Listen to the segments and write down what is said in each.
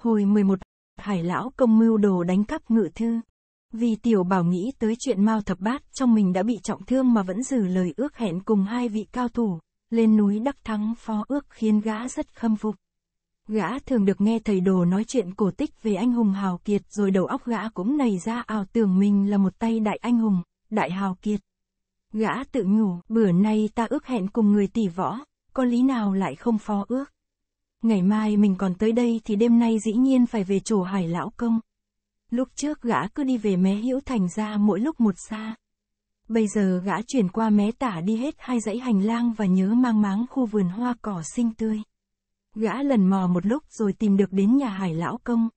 Hồi 11, Hải lão công mưu đồ đánh cắp ngự thư. Vì tiểu bảo nghĩ tới chuyện Mao thập bát trong mình đã bị trọng thương mà vẫn giữ lời ước hẹn cùng hai vị cao thủ, lên núi đắc thắng phó ước khiến gã rất khâm phục. Gã thường được nghe thầy đồ nói chuyện cổ tích về anh hùng hào kiệt rồi đầu óc gã cũng nảy ra ảo tưởng mình là một tay đại anh hùng, đại hào kiệt. Gã tự nhủ, bữa nay ta ước hẹn cùng người tỷ võ, có lý nào lại không phó ước. Ngày mai mình còn tới đây thì đêm nay dĩ nhiên phải về chỗ hải lão công. Lúc trước gã cứ đi về mé hữu thành ra mỗi lúc một xa. Bây giờ gã chuyển qua mé tả đi hết hai dãy hành lang và nhớ mang máng khu vườn hoa cỏ xinh tươi. Gã lần mò một lúc rồi tìm được đến nhà hải lão công.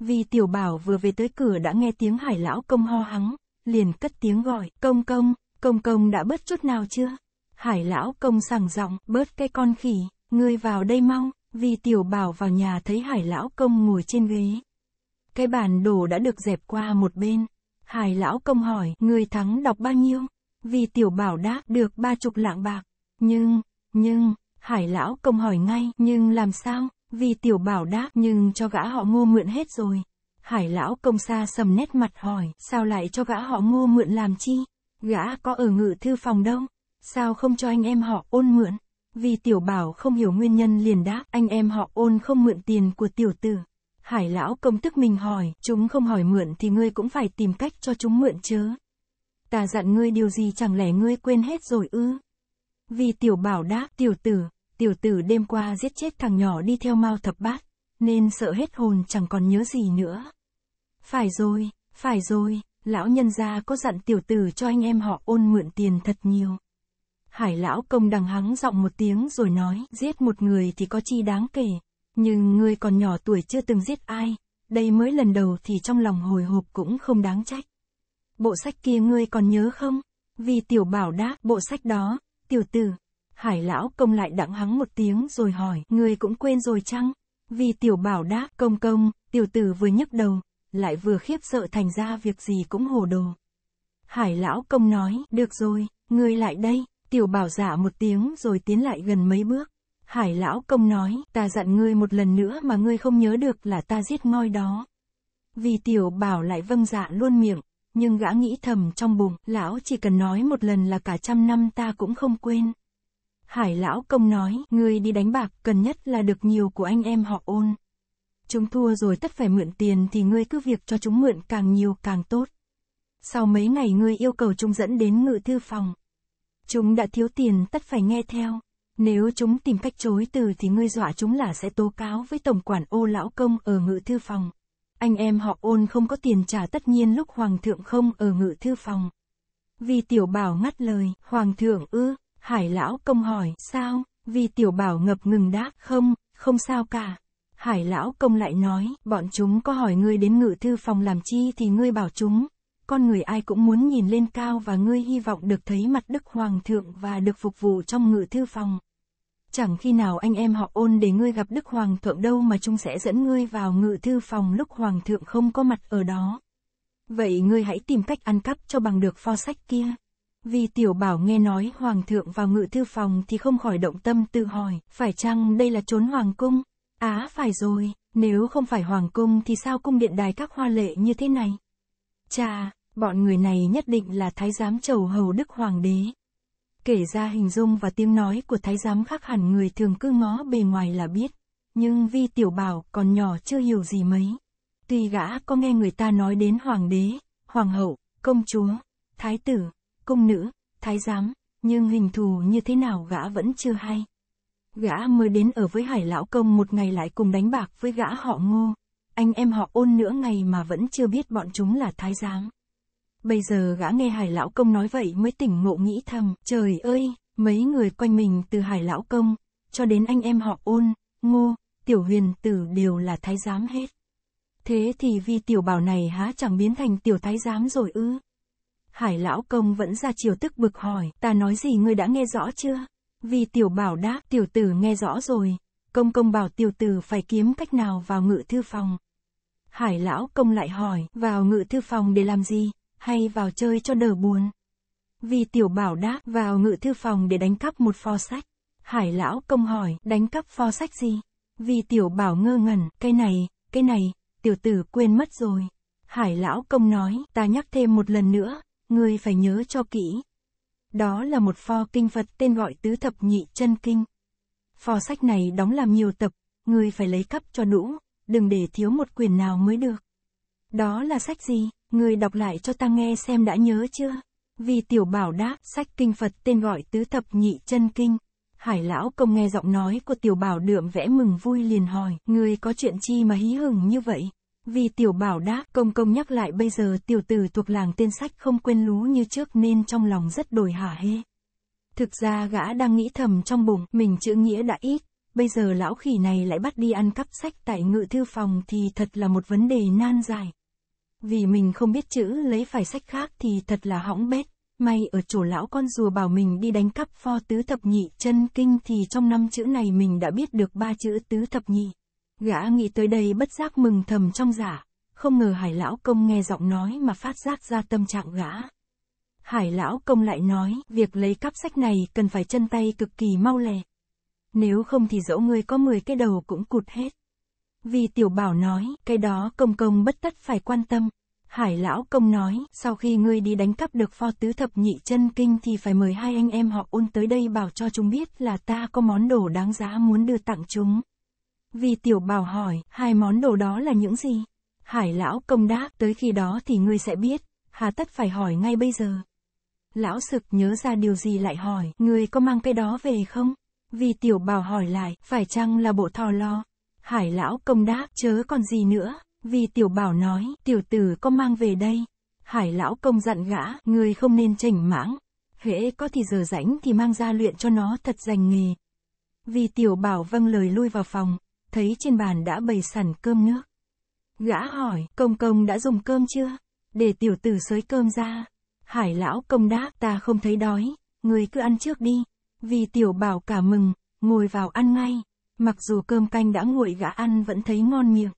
Vì tiểu bảo vừa về tới cửa đã nghe tiếng hải lão công ho hắng, liền cất tiếng gọi, công công, công công đã bớt chút nào chưa? Hải lão công sảng giọng, bớt cái con khỉ, ngươi vào đây mau vì Tiểu Bảo vào nhà thấy Hải Lão Công ngồi trên ghế. Cái bản đồ đã được dẹp qua một bên. Hải Lão Công hỏi, người thắng đọc bao nhiêu? vì Tiểu Bảo đáp, được ba chục lạng bạc. Nhưng, nhưng, Hải Lão Công hỏi ngay, nhưng làm sao? vì Tiểu Bảo đáp, nhưng cho gã họ ngô mượn hết rồi. Hải Lão Công xa sầm nét mặt hỏi, sao lại cho gã họ ngô mượn làm chi? Gã có ở ngự thư phòng đâu? Sao không cho anh em họ ôn mượn? Vì tiểu bảo không hiểu nguyên nhân liền đáp, anh em họ ôn không mượn tiền của tiểu tử. Hải lão công tức mình hỏi, chúng không hỏi mượn thì ngươi cũng phải tìm cách cho chúng mượn chớ. Ta dặn ngươi điều gì chẳng lẽ ngươi quên hết rồi ư? Vì tiểu bảo đáp, tiểu tử, tiểu tử đêm qua giết chết thằng nhỏ đi theo mau thập bát, nên sợ hết hồn chẳng còn nhớ gì nữa. Phải rồi, phải rồi, lão nhân gia có dặn tiểu tử cho anh em họ ôn mượn tiền thật nhiều. Hải lão công đằng hắng giọng một tiếng rồi nói, giết một người thì có chi đáng kể, nhưng ngươi còn nhỏ tuổi chưa từng giết ai, đây mới lần đầu thì trong lòng hồi hộp cũng không đáng trách. Bộ sách kia ngươi còn nhớ không? Vì tiểu bảo đáp, bộ sách đó, tiểu tử. Hải lão công lại đặng hắng một tiếng rồi hỏi, ngươi cũng quên rồi chăng? Vì tiểu bảo đáp, công công, tiểu tử vừa nhức đầu, lại vừa khiếp sợ thành ra việc gì cũng hồ đồ. Hải lão công nói, được rồi, ngươi lại đây. Tiểu bảo dạ một tiếng rồi tiến lại gần mấy bước. Hải lão công nói, ta dặn ngươi một lần nữa mà ngươi không nhớ được là ta giết ngôi đó. Vì tiểu bảo lại vâng dạ luôn miệng, nhưng gã nghĩ thầm trong bụng, lão chỉ cần nói một lần là cả trăm năm ta cũng không quên. Hải lão công nói, ngươi đi đánh bạc cần nhất là được nhiều của anh em họ ôn. Chúng thua rồi tất phải mượn tiền thì ngươi cứ việc cho chúng mượn càng nhiều càng tốt. Sau mấy ngày ngươi yêu cầu chúng dẫn đến ngự thư phòng. Chúng đã thiếu tiền tất phải nghe theo. Nếu chúng tìm cách chối từ thì ngươi dọa chúng là sẽ tố cáo với tổng quản ô lão công ở ngự thư phòng. Anh em họ ôn không có tiền trả tất nhiên lúc hoàng thượng không ở ngự thư phòng. Vì tiểu bảo ngắt lời, hoàng thượng ư, hải lão công hỏi, sao, vì tiểu bảo ngập ngừng đáp, không, không sao cả. Hải lão công lại nói, bọn chúng có hỏi ngươi đến ngự thư phòng làm chi thì ngươi bảo chúng, con người ai cũng muốn nhìn lên cao và ngươi hy vọng được thấy mặt đức hoàng thượng và được phục vụ trong ngự thư phòng. Chẳng khi nào anh em họ ôn để ngươi gặp đức hoàng thượng đâu mà chúng sẽ dẫn ngươi vào ngự thư phòng lúc hoàng thượng không có mặt ở đó. Vậy ngươi hãy tìm cách ăn cắp cho bằng được pho sách kia. Vì tiểu bảo nghe nói hoàng thượng vào ngự thư phòng thì không khỏi động tâm tự hỏi, phải chăng đây là trốn hoàng cung? Á phải rồi, nếu không phải hoàng cung thì sao cung điện đài các hoa lệ như thế này? Chà, Bọn người này nhất định là thái giám chầu hầu đức hoàng đế. Kể ra hình dung và tiếng nói của thái giám khác hẳn người thường cứ ngó bề ngoài là biết. Nhưng vi tiểu bảo còn nhỏ chưa hiểu gì mấy. Tuy gã có nghe người ta nói đến hoàng đế, hoàng hậu, công chúa, thái tử, công nữ, thái giám, nhưng hình thù như thế nào gã vẫn chưa hay. Gã mới đến ở với hải lão công một ngày lại cùng đánh bạc với gã họ ngô. Anh em họ ôn nữa ngày mà vẫn chưa biết bọn chúng là thái giám. Bây giờ gã nghe hải lão công nói vậy mới tỉnh ngộ nghĩ thầm, trời ơi, mấy người quanh mình từ hải lão công, cho đến anh em họ ôn, ngô, tiểu huyền tử đều là thái giám hết. Thế thì vì tiểu bảo này há chẳng biến thành tiểu thái giám rồi ư? Hải lão công vẫn ra chiều tức bực hỏi, ta nói gì ngươi đã nghe rõ chưa? Vì tiểu bảo đáp, tiểu tử nghe rõ rồi, công công bảo tiểu tử phải kiếm cách nào vào ngự thư phòng. Hải lão công lại hỏi, vào ngự thư phòng để làm gì? hay vào chơi cho đỡ buồn. Vì tiểu bảo đã vào ngự thư phòng để đánh cắp một pho sách. Hải lão công hỏi, đánh cắp pho sách gì? Vì tiểu bảo ngơ ngẩn, cái này, cái này, tiểu tử quên mất rồi. Hải lão công nói, ta nhắc thêm một lần nữa, ngươi phải nhớ cho kỹ. Đó là một pho kinh Phật tên gọi tứ thập nhị chân kinh. Pho sách này đóng làm nhiều tập, ngươi phải lấy cắp cho đủ, đừng để thiếu một quyển nào mới được. Đó là sách gì? Người đọc lại cho ta nghe xem đã nhớ chưa? Vì tiểu bảo đáp, sách kinh Phật tên gọi tứ thập nhị chân kinh. Hải lão công nghe giọng nói của tiểu bảo đượm vẽ mừng vui liền hỏi, người có chuyện chi mà hí hửng như vậy? Vì tiểu bảo đáp, công công nhắc lại bây giờ tiểu tử thuộc làng tên sách không quên lú như trước nên trong lòng rất đổi hả hê. Thực ra gã đang nghĩ thầm trong bụng, mình chữ nghĩa đã ít, bây giờ lão khỉ này lại bắt đi ăn cắp sách tại ngự thư phòng thì thật là một vấn đề nan dài vì mình không biết chữ lấy phải sách khác thì thật là hỏng bét. May ở chỗ lão con rùa bảo mình đi đánh cắp pho tứ thập nhị chân kinh thì trong năm chữ này mình đã biết được ba chữ tứ thập nhị. Gã nghĩ tới đây bất giác mừng thầm trong giả, dạ. không ngờ hải lão công nghe giọng nói mà phát giác ra tâm trạng gã. Hải lão công lại nói, việc lấy cắp sách này cần phải chân tay cực kỳ mau lẹ. Nếu không thì dẫu người có 10 cái đầu cũng cụt hết. Vì tiểu bảo nói, cái đó công công bất tất phải quan tâm. Hải lão công nói, sau khi ngươi đi đánh cắp được pho tứ thập nhị chân kinh thì phải mời hai anh em họ ôn tới đây bảo cho chúng biết là ta có món đồ đáng giá muốn đưa tặng chúng. Vì tiểu bảo hỏi, hai món đồ đó là những gì? Hải lão công đáp, tới khi đó thì ngươi sẽ biết, hà tất phải hỏi ngay bây giờ. Lão sực nhớ ra điều gì lại hỏi, ngươi có mang cái đó về không? Vì tiểu bảo hỏi lại, phải chăng là bộ thò lo? Hải lão công đáp, chớ còn gì nữa, vì tiểu bảo nói, tiểu tử có mang về đây. Hải lão công dặn gã, người không nên chảnh mãng, hễ có thì giờ rảnh thì mang ra luyện cho nó thật lành nghề. Vì tiểu bảo vâng lời lui vào phòng, thấy trên bàn đã bày sẵn cơm nước. Gã hỏi, công công đã dùng cơm chưa? Để tiểu tử xới cơm ra. Hải lão công đáp, ta không thấy đói, người cứ ăn trước đi. Vì tiểu bảo cả mừng, ngồi vào ăn ngay. Mặc dù cơm canh đã nguội gã ăn vẫn thấy ngon miệng.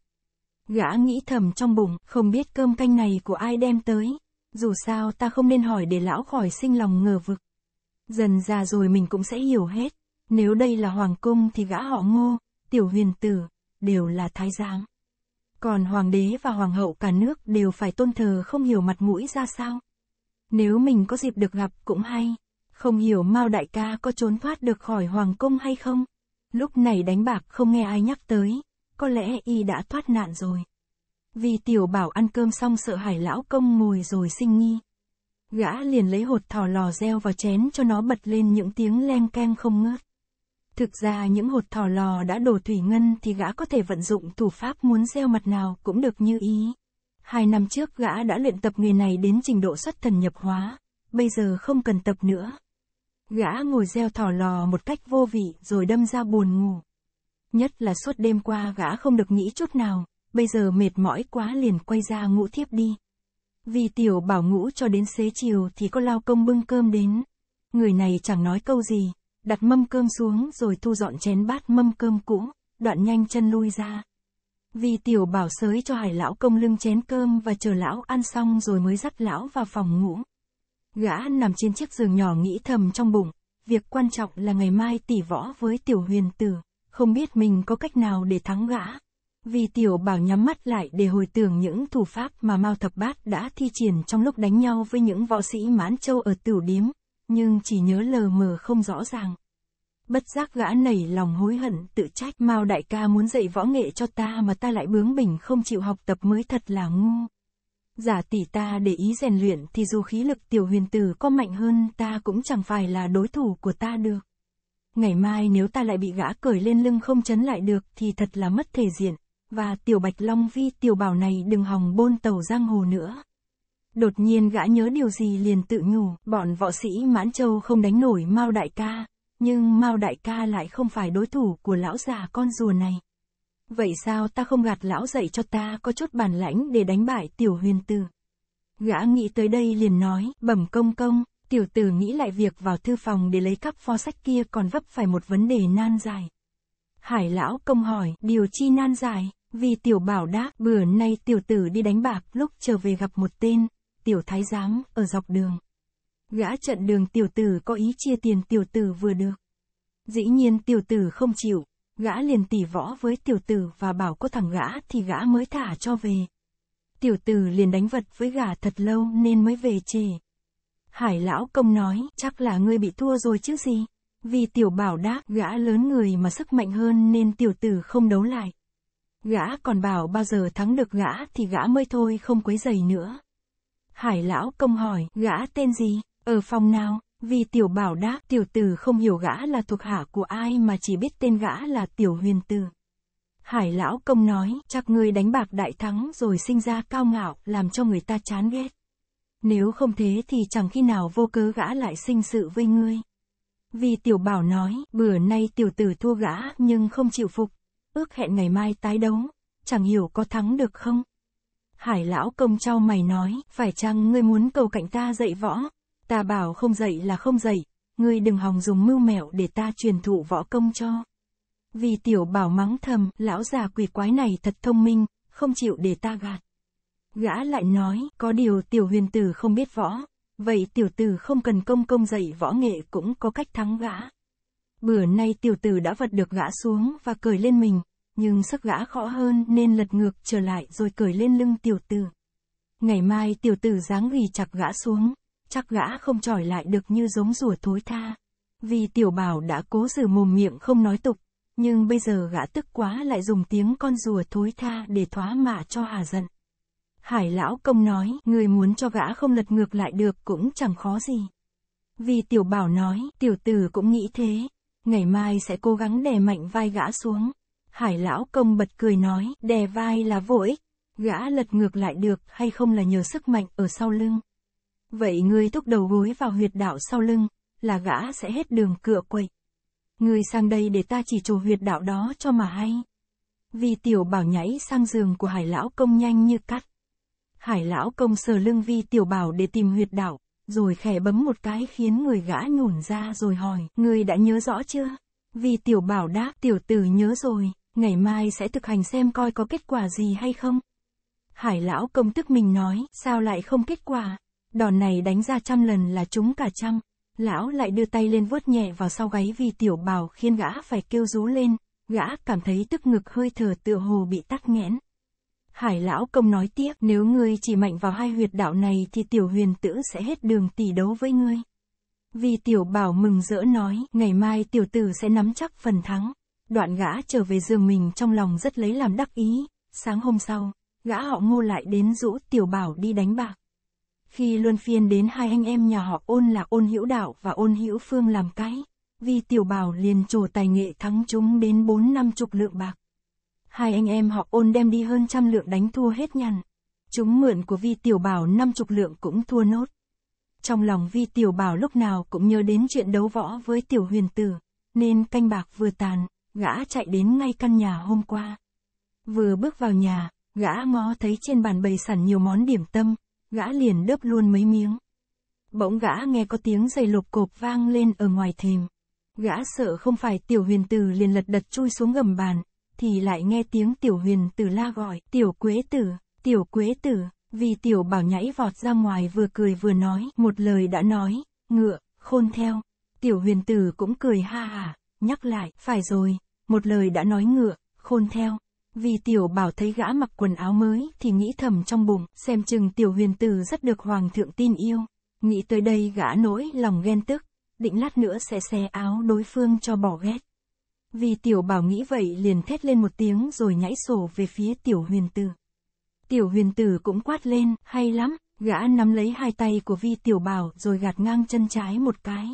Gã nghĩ thầm trong bụng, không biết cơm canh này của ai đem tới. Dù sao ta không nên hỏi để lão khỏi sinh lòng ngờ vực. Dần già rồi mình cũng sẽ hiểu hết. Nếu đây là hoàng cung thì gã họ ngô, tiểu huyền tử, đều là thái giám. Còn hoàng đế và hoàng hậu cả nước đều phải tôn thờ không hiểu mặt mũi ra sao. Nếu mình có dịp được gặp cũng hay. Không hiểu Mao đại ca có trốn thoát được khỏi hoàng cung hay không? Lúc này đánh bạc không nghe ai nhắc tới, có lẽ y đã thoát nạn rồi. Vì tiểu bảo ăn cơm xong sợ hải lão công ngồi rồi sinh nghi. Gã liền lấy hột thỏ lò reo vào chén cho nó bật lên những tiếng leng keng không ngớt. Thực ra những hột thỏ lò đã đổ thủy ngân thì gã có thể vận dụng thủ pháp muốn reo mặt nào cũng được như ý. Hai năm trước gã đã luyện tập nghề này đến trình độ xuất thần nhập hóa, bây giờ không cần tập nữa. Gã ngồi gieo thỏ lò một cách vô vị rồi đâm ra buồn ngủ. Nhất là suốt đêm qua gã không được nghĩ chút nào, bây giờ mệt mỏi quá liền quay ra ngủ thiếp đi. Vì tiểu bảo ngủ cho đến xế chiều thì có lao công bưng cơm đến. Người này chẳng nói câu gì, đặt mâm cơm xuống rồi thu dọn chén bát mâm cơm cũ, đoạn nhanh chân lui ra. Vì tiểu bảo sới cho hải lão công lưng chén cơm và chờ lão ăn xong rồi mới dắt lão vào phòng ngủ. Gã nằm trên chiếc giường nhỏ nghĩ thầm trong bụng, việc quan trọng là ngày mai tỷ võ với tiểu huyền tử, không biết mình có cách nào để thắng gã. Vì tiểu bảo nhắm mắt lại để hồi tưởng những thủ pháp mà Mao Thập Bát đã thi triển trong lúc đánh nhau với những võ sĩ mãn châu ở tử điếm, nhưng chỉ nhớ lờ mờ không rõ ràng. Bất giác gã nảy lòng hối hận tự trách Mao đại ca muốn dạy võ nghệ cho ta mà ta lại bướng bỉnh không chịu học tập mới thật là ngu. Giả tỷ ta để ý rèn luyện thì dù khí lực tiểu huyền tử có mạnh hơn ta cũng chẳng phải là đối thủ của ta được. Ngày mai nếu ta lại bị gã cởi lên lưng không chấn lại được thì thật là mất thể diện, và tiểu bạch long vi tiểu bảo này đừng hòng bôn tàu giang hồ nữa. Đột nhiên gã nhớ điều gì liền tự nhủ, bọn võ sĩ Mãn Châu không đánh nổi Mao Đại ca, nhưng Mao Đại ca lại không phải đối thủ của lão già con rùa này. Vậy sao ta không gạt lão dạy cho ta có chút bản lãnh để đánh bại tiểu huyền tử? Gã nghĩ tới đây liền nói, bẩm công công, tiểu tử nghĩ lại việc vào thư phòng để lấy cắp pho sách kia còn vấp phải một vấn đề nan dài. Hải lão công hỏi, điều chi nan dài, vì tiểu bảo đáp, bữa nay tiểu tử đi đánh bạc lúc trở về gặp một tên, tiểu thái giám, ở dọc đường. Gã trận đường tiểu tử có ý chia tiền tiểu tử vừa được. Dĩ nhiên tiểu tử không chịu, gã liền tỉ võ với tiểu tử và bảo có thằng gã thì gã mới thả cho về. Tiểu tử liền đánh vật với gã thật lâu nên mới về trì. Hải lão công nói, chắc là ngươi bị thua rồi chứ gì. Vì tiểu bảo đáp, gã lớn người mà sức mạnh hơn nên tiểu tử không đấu lại. Gã còn bảo bao giờ thắng được gã thì gã mới thôi không quấy giày nữa. Hải lão công hỏi, gã tên gì, ở phòng nào, vì tiểu bảo đáp tiểu tử không hiểu gã là thuộc hạ của ai mà chỉ biết tên gã là tiểu huyền tử. Hải lão công nói, chắc người đánh bạc đại thắng rồi sinh ra cao ngạo, làm cho người ta chán ghét. Nếu không thế thì chẳng khi nào vô cớ gã lại sinh sự với ngươi. Vì tiểu bảo nói, bữa nay tiểu tử thua gã nhưng không chịu phục, ước hẹn ngày mai tái đấu, chẳng hiểu có thắng được không. Hải lão công trao mày nói, phải chăng ngươi muốn cầu cạnh ta dạy võ, Ta bảo không dạy là không dạy ngươi đừng hòng dùng mưu mẹo để ta truyền thụ võ công cho. Vì tiểu bảo mắng thầm, lão già quỷ quái này thật thông minh, không chịu để ta gạt. Gã lại nói, có điều tiểu huyền tử không biết võ, vậy tiểu tử không cần công công dạy võ nghệ cũng có cách thắng gã. Bữa nay tiểu tử đã vật được gã xuống và cởi lên mình, nhưng sức gã khó hơn nên lật ngược trở lại rồi cởi lên lưng tiểu tử. Ngày mai tiểu tử dáng gỉ chặt gã xuống, chắc gã không tròi lại được như giống rùa thối tha. Vì tiểu bảo đã cố giữ mồm miệng không nói tục, nhưng bây giờ gã tức quá lại dùng tiếng con rùa thối tha để thoá mạ cho hà giận. Hải lão công nói, người muốn cho gã không lật ngược lại được cũng chẳng khó gì. Vì tiểu bảo nói, tiểu tử cũng nghĩ thế, ngày mai sẽ cố gắng đè mạnh vai gã xuống. Hải lão công bật cười nói, đè vai là vô ích, gã lật ngược lại được hay không là nhờ sức mạnh ở sau lưng. Vậy ngươi thúc đầu gối vào huyệt đạo sau lưng, là gã sẽ hết đường cựa quậy. Ngươi sang đây để ta chỉ chỗ huyệt đạo đó cho mà hay. Vi tiểu bảo nhảy sang giường của hải lão công nhanh như cắt. Hải lão công sờ lưng vi tiểu bảo để tìm huyệt đạo, rồi khẽ bấm một cái khiến người gã nhổn ra rồi hỏi, ngươi đã nhớ rõ chưa? Vi tiểu bảo đáp, tiểu tử nhớ rồi, ngày mai sẽ thực hành xem coi có kết quả gì hay không. Hải lão công tức mình nói, sao lại không kết quả? Đòn này đánh ra trăm lần là trúng cả trăm. Lão lại đưa tay lên vuốt nhẹ vào sau gáy vì tiểu bào khiến gã phải kêu rú lên. Gã cảm thấy tức ngực hơi thở tựa hồ bị tắc nghẽn. Hải lão công nói tiếp, nếu ngươi chỉ mạnh vào hai huyệt đạo này thì tiểu huyền tử sẽ hết đường tỷ đấu với ngươi. Vì tiểu bảo mừng rỡ nói, ngày mai tiểu tử sẽ nắm chắc phần thắng. Đoạn gã trở về giường mình trong lòng rất lấy làm đắc ý. Sáng hôm sau, gã họ ngô lại đến rũ tiểu bảo đi đánh bạc khi luân phiên đến hai anh em nhà họ ôn lạc ôn hữu đạo và ôn hữu phương làm cái, vi tiểu bảo liền trổ tài nghệ thắng chúng đến bốn năm chục lượng bạc. Hai anh em họ ôn đem đi hơn trăm lượng đánh thua hết nhằn. Chúng mượn của vi tiểu bảo năm chục lượng cũng thua nốt. Trong lòng vi tiểu bảo lúc nào cũng nhớ đến chuyện đấu võ với tiểu huyền tử, nên canh bạc vừa tàn, gã chạy đến ngay căn nhà hôm qua. Vừa bước vào nhà, gã ngó thấy trên bàn bày sẵn nhiều món điểm tâm, Gã liền đớp luôn mấy miếng. Bỗng gã nghe có tiếng giày lộp cộp vang lên ở ngoài thềm. Gã sợ không phải tiểu huyền tử liền lật đật chui xuống gầm bàn, thì lại nghe tiếng tiểu huyền tử la gọi, tiểu quế tử, tiểu quế tử, vì tiểu bảo nhảy vọt ra ngoài vừa cười vừa nói, một lời đã nói, ngựa, khôn theo. Tiểu huyền tử cũng cười ha hả, nhắc lại, phải rồi, một lời đã nói ngựa, khôn theo. Vì tiểu bảo thấy gã mặc quần áo mới thì nghĩ thầm trong bụng, xem chừng tiểu huyền tử rất được hoàng thượng tin yêu. Nghĩ tới đây gã nỗi lòng ghen tức, định lát nữa sẽ xe áo đối phương cho bỏ ghét. Vì tiểu bảo nghĩ vậy liền thét lên một tiếng rồi nhảy sổ về phía tiểu huyền tử. Tiểu huyền tử cũng quát lên, hay lắm, gã nắm lấy hai tay của vi tiểu bảo rồi gạt ngang chân trái một cái.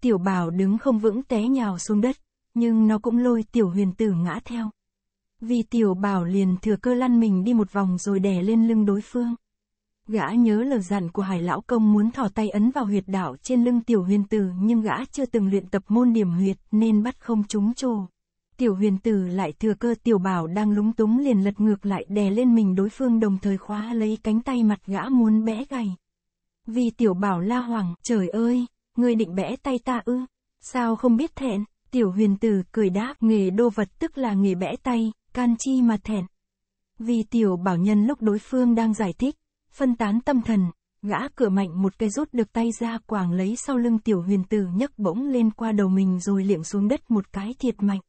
Tiểu bảo đứng không vững té nhào xuống đất, nhưng nó cũng lôi tiểu huyền tử ngã theo. Vì tiểu bảo liền thừa cơ lăn mình đi một vòng rồi đè lên lưng đối phương. Gã nhớ lời dặn của hải lão công muốn thò tay ấn vào huyệt đảo trên lưng tiểu huyền tử nhưng gã chưa từng luyện tập môn điểm huyệt nên bắt không trúng trồ. Tiểu huyền tử lại thừa cơ tiểu bảo đang lúng túng liền lật ngược lại đè lên mình đối phương đồng thời khóa lấy cánh tay mặt gã muốn bẽ gầy. Vì tiểu bảo la hoàng trời ơi, người định bẽ tay ta ư, sao không biết thẹn, tiểu huyền tử cười đáp, nghề đô vật tức là nghề bẽ tay, Can chi mà thẹn. Vì tiểu bảo nhân lúc đối phương đang giải thích, phân tán tâm thần, gã cửa mạnh một cái rút được tay ra quàng lấy sau lưng tiểu huyền tử nhấc bỗng lên qua đầu mình rồi liệm xuống đất một cái thiệt mạnh.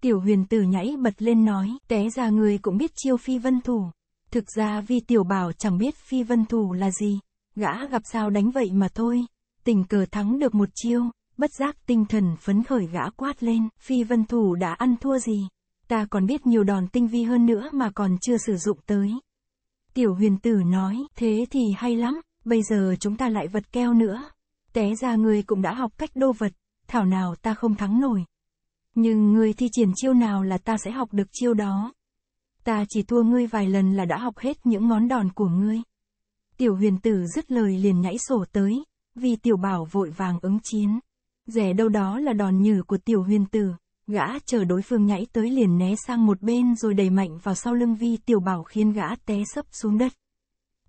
Tiểu huyền tử nhảy bật lên nói, té ra người cũng biết chiêu phi vân thủ. Thực ra vì tiểu bảo chẳng biết phi vân thủ là gì, gã gặp sao đánh vậy mà thôi. Tình cờ thắng được một chiêu, bất giác tinh thần phấn khởi gã quát lên, phi vân thủ đã ăn thua gì ta còn biết nhiều đòn tinh vi hơn nữa mà còn chưa sử dụng tới. Tiểu huyền tử nói, thế thì hay lắm, bây giờ chúng ta lại vật keo nữa. Té ra ngươi cũng đã học cách đô vật, thảo nào ta không thắng nổi. Nhưng ngươi thi triển chiêu nào là ta sẽ học được chiêu đó. Ta chỉ thua ngươi vài lần là đã học hết những ngón đòn của ngươi. Tiểu huyền tử dứt lời liền nhảy sổ tới, vì tiểu bảo vội vàng ứng chiến. Rẻ đâu đó là đòn nhử của tiểu huyền tử. Gã chờ đối phương nhảy tới liền né sang một bên rồi đẩy mạnh vào sau lưng vi tiểu bảo khiến gã té sấp xuống đất.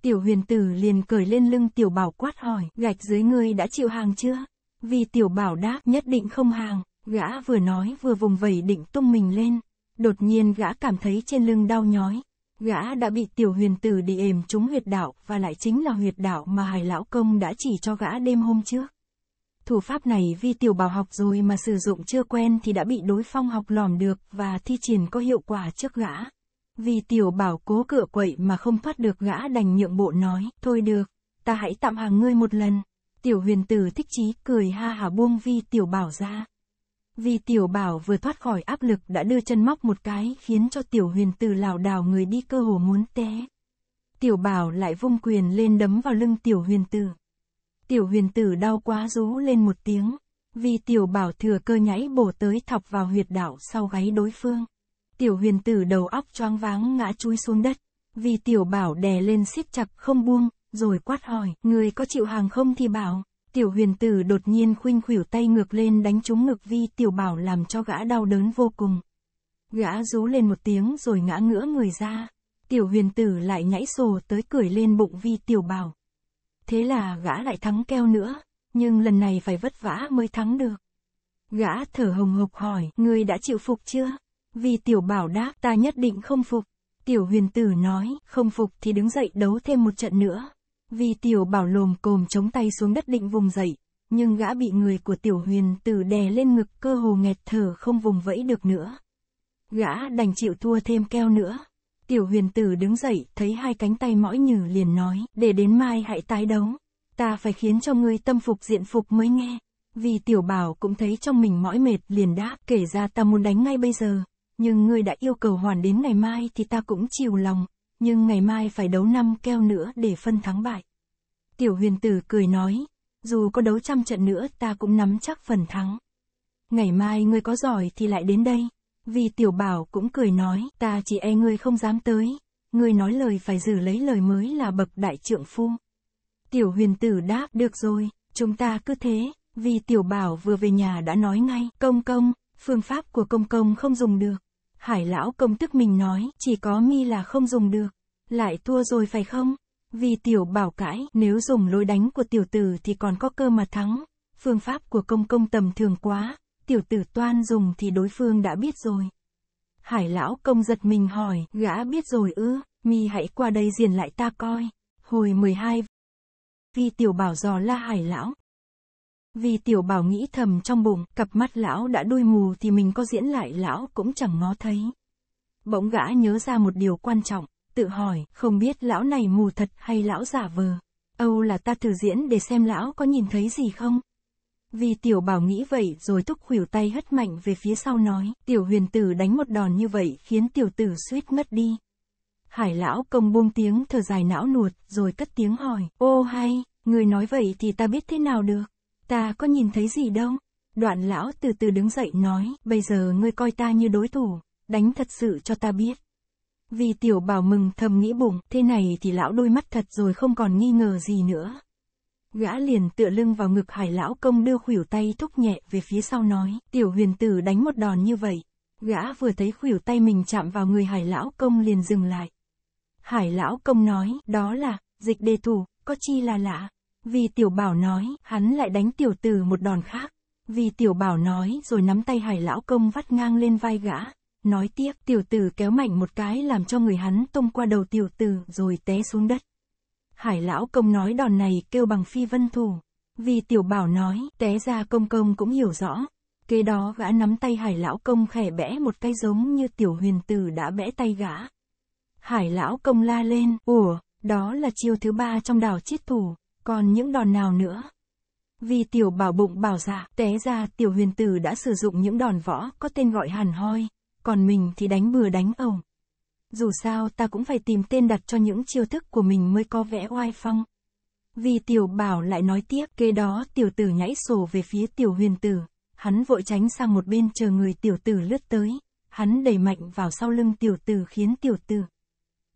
Tiểu huyền tử liền cởi lên lưng tiểu bảo quát hỏi, gạch dưới ngươi đã chịu hàng chưa? Vì tiểu bảo đáp nhất định không hàng, gã vừa nói vừa vùng vẩy định tung mình lên. Đột nhiên gã cảm thấy trên lưng đau nhói. Gã đã bị tiểu huyền tử đi ềm trúng huyệt đạo và lại chính là huyệt đạo mà hải lão công đã chỉ cho gã đêm hôm trước. Thủ pháp này vi tiểu bảo học rồi mà sử dụng chưa quen thì đã bị đối phong học lòm được và thi triển có hiệu quả trước gã. Vì tiểu bảo cố cửa quậy mà không thoát được gã đành nhượng bộ nói, thôi được, ta hãy tạm hàng ngươi một lần. Tiểu huyền tử thích chí cười ha hả buông vi tiểu bảo ra. Vì tiểu bảo vừa thoát khỏi áp lực đã đưa chân móc một cái khiến cho tiểu huyền tử lảo đảo người đi cơ hồ muốn té. Tiểu bảo lại vung quyền lên đấm vào lưng tiểu huyền tử. Tiểu huyền tử đau quá rú lên một tiếng, vì tiểu bảo thừa cơ nhảy bổ tới thọc vào huyệt đạo sau gáy đối phương. Tiểu huyền tử đầu óc choáng váng ngã chui xuống đất, vì tiểu bảo đè lên siết chặt không buông, rồi quát hỏi, người có chịu hàng không thì bảo. Tiểu huyền tử đột nhiên khuynh khuỷu tay ngược lên đánh trúng ngực vi tiểu bảo làm cho gã đau đớn vô cùng. Gã rú lên một tiếng rồi ngã ngửa người ra. Tiểu huyền tử lại nhảy sồ tới cười lên bụng vi tiểu bảo. Thế là gã lại thắng keo nữa, nhưng lần này phải vất vả mới thắng được. Gã thở hồng hộc hỏi, ngươi đã chịu phục chưa? Vì tiểu bảo đáp, ta nhất định không phục. Tiểu huyền tử nói, không phục thì đứng dậy đấu thêm một trận nữa. Vì tiểu bảo lồm cồm chống tay xuống đất định vùng dậy, nhưng gã bị người của tiểu huyền tử đè lên ngực cơ hồ nghẹt thở không vùng vẫy được nữa. Gã đành chịu thua thêm keo nữa. Tiểu huyền tử đứng dậy, thấy hai cánh tay mõi nhừ liền nói, để đến mai hãy tái đấu. Ta phải khiến cho ngươi tâm phục diện phục mới nghe. Vì tiểu bảo cũng thấy trong mình mỏi mệt liền đáp, kể ra ta muốn đánh ngay bây giờ. Nhưng ngươi đã yêu cầu hoàn đến ngày mai thì ta cũng chiều lòng. Nhưng ngày mai phải đấu năm keo nữa để phân thắng bại. Tiểu huyền tử cười nói, dù có đấu trăm trận nữa ta cũng nắm chắc phần thắng. Ngày mai ngươi có giỏi thì lại đến đây. Vì tiểu bảo cũng cười nói, ta chỉ e ngươi không dám tới, ngươi nói lời phải giữ lấy lời mới là bậc đại trượng phu. Tiểu huyền tử đáp, được rồi, chúng ta cứ thế, vì tiểu bảo vừa về nhà đã nói ngay, công công, phương pháp của công công không dùng được. Hải lão công tức mình nói, chỉ có mi là không dùng được, lại thua rồi phải không? Vì tiểu bảo cãi, nếu dùng lối đánh của tiểu tử thì còn có cơ mà thắng, phương pháp của công công tầm thường quá, tiểu tử toan dùng thì đối phương đã biết rồi. Hải lão công giật mình hỏi, gã biết rồi ư, mi hãy qua đây diền lại ta coi. Hồi 12 Vi tiểu bảo dò la hải lão. Vì tiểu bảo nghĩ thầm trong bụng, cặp mắt lão đã đuôi mù thì mình có diễn lại lão cũng chẳng ngó thấy. Bỗng gã nhớ ra một điều quan trọng, tự hỏi, không biết lão này mù thật hay lão giả vờ. Âu là ta thử diễn để xem lão có nhìn thấy gì không? Vì tiểu bảo nghĩ vậy rồi thúc khuỷu tay hất mạnh về phía sau nói, tiểu huyền tử đánh một đòn như vậy khiến tiểu tử suýt ngất đi. Hải lão công buông tiếng thở dài não nuột rồi cất tiếng hỏi, ô hay, người nói vậy thì ta biết thế nào được, ta có nhìn thấy gì đâu. Đoạn lão từ từ đứng dậy nói, bây giờ ngươi coi ta như đối thủ, đánh thật sự cho ta biết. Vì tiểu bảo mừng thầm nghĩ bụng, thế này thì lão đôi mắt thật rồi không còn nghi ngờ gì nữa gã liền tựa lưng vào ngực hải lão công đưa khuỷu tay thúc nhẹ về phía sau nói, tiểu huyền tử đánh một đòn như vậy. Gã vừa thấy khuỷu tay mình chạm vào người hải lão công liền dừng lại. Hải lão công nói, đó là, dịch đề thủ, có chi là lạ. Vì tiểu bảo nói, hắn lại đánh tiểu tử một đòn khác. Vì tiểu bảo nói rồi nắm tay hải lão công vắt ngang lên vai gã. Nói tiếp, tiểu tử kéo mạnh một cái làm cho người hắn tung qua đầu tiểu tử rồi té xuống đất. Hải lão công nói đòn này kêu bằng phi vân thủ. Vì tiểu bảo nói, té ra công công cũng hiểu rõ. Kế đó gã nắm tay hải lão công khẻ bẽ một cái giống như tiểu huyền tử đã bẽ tay gã. Hải lão công la lên, ủa, đó là chiêu thứ ba trong đào chiết thủ, còn những đòn nào nữa? Vì tiểu bảo bụng bảo dạ, té ra tiểu huyền tử đã sử dụng những đòn võ có tên gọi hàn hoi, còn mình thì đánh bừa đánh ẩu. Dù sao ta cũng phải tìm tên đặt cho những chiêu thức của mình mới có vẽ oai phong. Vì tiểu bảo lại nói tiếp, kế đó tiểu tử nhảy sổ về phía tiểu huyền tử, hắn vội tránh sang một bên chờ người tiểu tử lướt tới, hắn đẩy mạnh vào sau lưng tiểu tử khiến tiểu tử.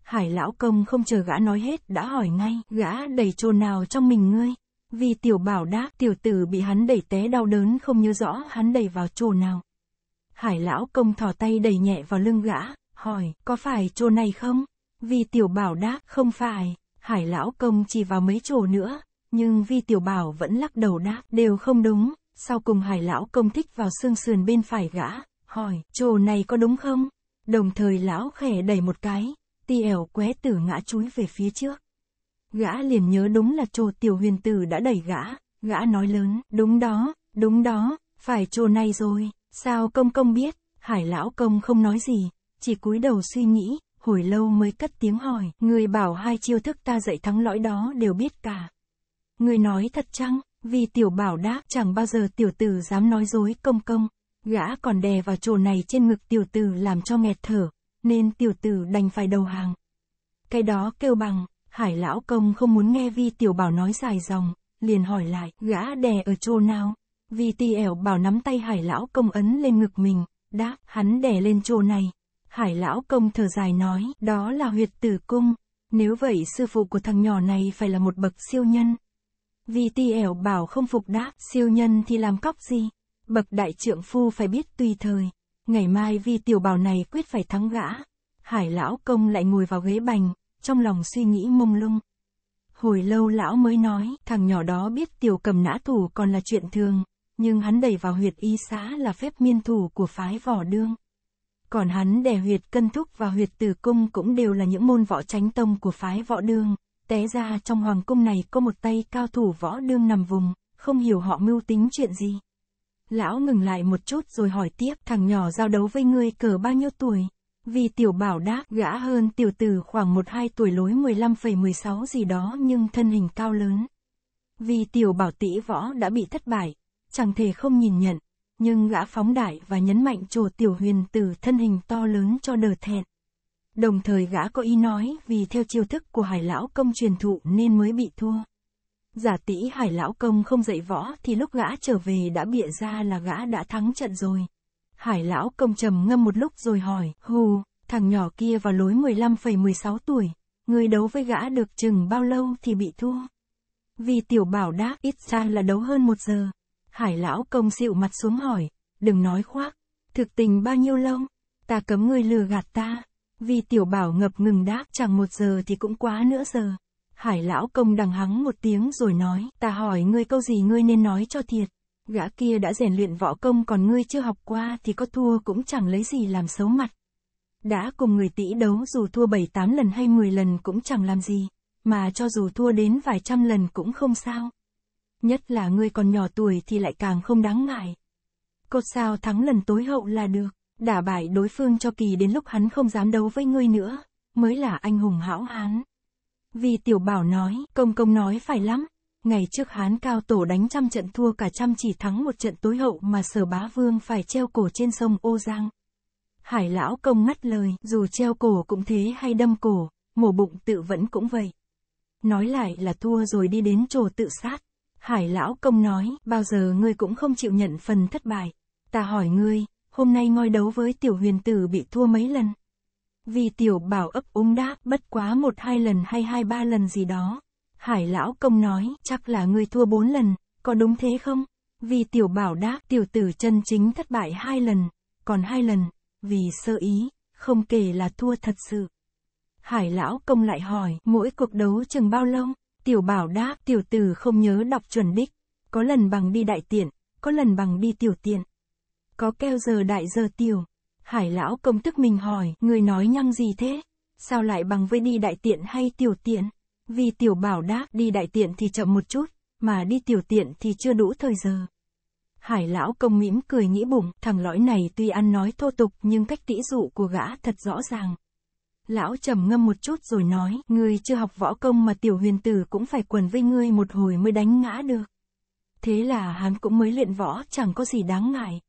Hải lão công không chờ gã nói hết đã hỏi ngay, gã đẩy chỗ nào trong mình ngươi? Vì tiểu bảo đáp, tiểu tử bị hắn đẩy té đau đớn không nhớ rõ hắn đẩy vào chỗ nào. Hải lão công thò tay đẩy nhẹ vào lưng gã, hỏi, có phải chỗ này không? Vi tiểu bảo đáp, không phải, hải lão công chỉ vào mấy chỗ nữa, nhưng vi tiểu bảo vẫn lắc đầu đáp, đều không đúng, sau cùng hải lão công thích vào xương sườn bên phải gã, hỏi, chỗ này có đúng không? Đồng thời lão khẽ đẩy một cái, ti ẻo qué tử ngã chúi về phía trước. Gã liền nhớ đúng là trồ tiểu huyền tử đã đẩy gã, gã nói lớn, đúng đó, đúng đó, phải trồ này rồi, sao công công biết, hải lão công không nói gì, chỉ cúi đầu suy nghĩ, hồi lâu mới cất tiếng hỏi, người bảo hai chiêu thức ta dạy thắng lõi đó đều biết cả. Người nói thật chăng, vì tiểu bảo đáp chẳng bao giờ tiểu tử dám nói dối công công, gã còn đè vào chỗ này trên ngực tiểu tử làm cho nghẹt thở, nên tiểu tử đành phải đầu hàng. Cái đó kêu bằng, hải lão công không muốn nghe vi tiểu bảo nói dài dòng, liền hỏi lại, gã đè ở chỗ nào? Vi tiểu bảo nắm tay hải lão công ấn lên ngực mình, đáp, hắn đè lên chỗ này, Hải lão công thở dài nói, đó là huyệt tử cung. Nếu vậy sư phụ của thằng nhỏ này phải là một bậc siêu nhân. Vì ti ẻo bảo không phục đáp, siêu nhân thì làm cóc gì? Bậc đại trượng phu phải biết tùy thời. Ngày mai vì tiểu bảo này quyết phải thắng gã. Hải lão công lại ngồi vào ghế bành, trong lòng suy nghĩ mông lung. Hồi lâu lão mới nói, thằng nhỏ đó biết tiểu cầm nã thủ còn là chuyện thường, nhưng hắn đẩy vào huyệt y xã là phép miên thủ của phái vỏ đương. Còn hắn đè huyệt cân thúc và huyệt tử cung cũng đều là những môn võ tránh tông của phái võ đương. Té ra trong hoàng cung này có một tay cao thủ võ đương nằm vùng, không hiểu họ mưu tính chuyện gì. Lão ngừng lại một chút rồi hỏi tiếp thằng nhỏ giao đấu với ngươi cỡ bao nhiêu tuổi. Vì tiểu bảo đáp gã hơn tiểu tử khoảng 1-2 tuổi lối 15,16 gì đó nhưng thân hình cao lớn. Vì tiểu bảo tỷ võ đã bị thất bại, chẳng thể không nhìn nhận, nhưng gã phóng đại và nhấn mạnh chùa tiểu huyền tử thân hình to lớn cho đờ thẹn. Đồng thời gã có ý nói vì theo chiêu thức của hải lão công truyền thụ nên mới bị thua. Giả tĩ hải lão công không dạy võ thì lúc gã trở về đã bịa ra là gã đã thắng trận rồi. Hải lão công trầm ngâm một lúc rồi hỏi, hù, thằng nhỏ kia vào lối 15,16 tuổi, người đấu với gã được chừng bao lâu thì bị thua. Vì tiểu bảo đáp ít xa là đấu hơn một giờ, Hải lão công dịu mặt xuống hỏi, đừng nói khoác, thực tình bao nhiêu lông, ta cấm ngươi lừa gạt ta. Vì tiểu bảo ngập ngừng đáp chẳng một giờ thì cũng quá nữa giờ. Hải lão công đằng hắng một tiếng rồi nói, ta hỏi ngươi câu gì ngươi nên nói cho thiệt. Gã kia đã rèn luyện võ công còn ngươi chưa học qua thì có thua cũng chẳng lấy gì làm xấu mặt. Đã cùng người tỷ đấu dù thua bảy tám lần hay 10 lần cũng chẳng làm gì, mà cho dù thua đến vài trăm lần cũng không sao. Nhất là ngươi còn nhỏ tuổi thì lại càng không đáng ngại. Cột sao thắng lần tối hậu là được, đả bại đối phương cho kỳ đến lúc hắn không dám đấu với ngươi nữa, mới là anh hùng hảo hán. Vì tiểu bảo nói, công công nói phải lắm, ngày trước hán cao tổ đánh trăm trận thua cả trăm chỉ thắng một trận tối hậu mà sở bá vương phải treo cổ trên sông Ô Giang. Hải lão công ngắt lời, dù treo cổ cũng thế hay đâm cổ, mổ bụng tự vẫn cũng vậy. Nói lại là thua rồi đi đến trồ tự sát. Hải lão công nói, bao giờ ngươi cũng không chịu nhận phần thất bại. Ta hỏi ngươi, hôm nay ngoi đấu với tiểu huyền tử bị thua mấy lần? Vì tiểu bảo ấp úng đáp, bất quá một hai lần hay hai ba lần gì đó. Hải lão công nói, chắc là ngươi thua bốn lần, có đúng thế không? Vì tiểu bảo đáp, tiểu tử chân chính thất bại hai lần, còn hai lần, vì sơ ý, không kể là thua thật sự. Hải lão công lại hỏi, mỗi cuộc đấu chừng bao lâu? Tiểu bảo đáp, tiểu Từ không nhớ đọc chuẩn đích. Có lần bằng đi đại tiện, có lần bằng đi tiểu tiện. Có keo giờ đại giờ tiểu. Hải lão công tức mình hỏi, người nói nhăng gì thế? Sao lại bằng với đi đại tiện hay tiểu tiện? Vì tiểu bảo đáp đi đại tiện thì chậm một chút, mà đi tiểu tiện thì chưa đủ thời giờ. Hải lão công mỉm cười nghĩ bụng, thằng lõi này tuy ăn nói thô tục nhưng cách tỉ dụ của gã thật rõ ràng. Lão trầm ngâm một chút rồi nói, ngươi chưa học võ công mà tiểu huyền tử cũng phải quần với ngươi một hồi mới đánh ngã được. Thế là hắn cũng mới luyện võ, chẳng có gì đáng ngại.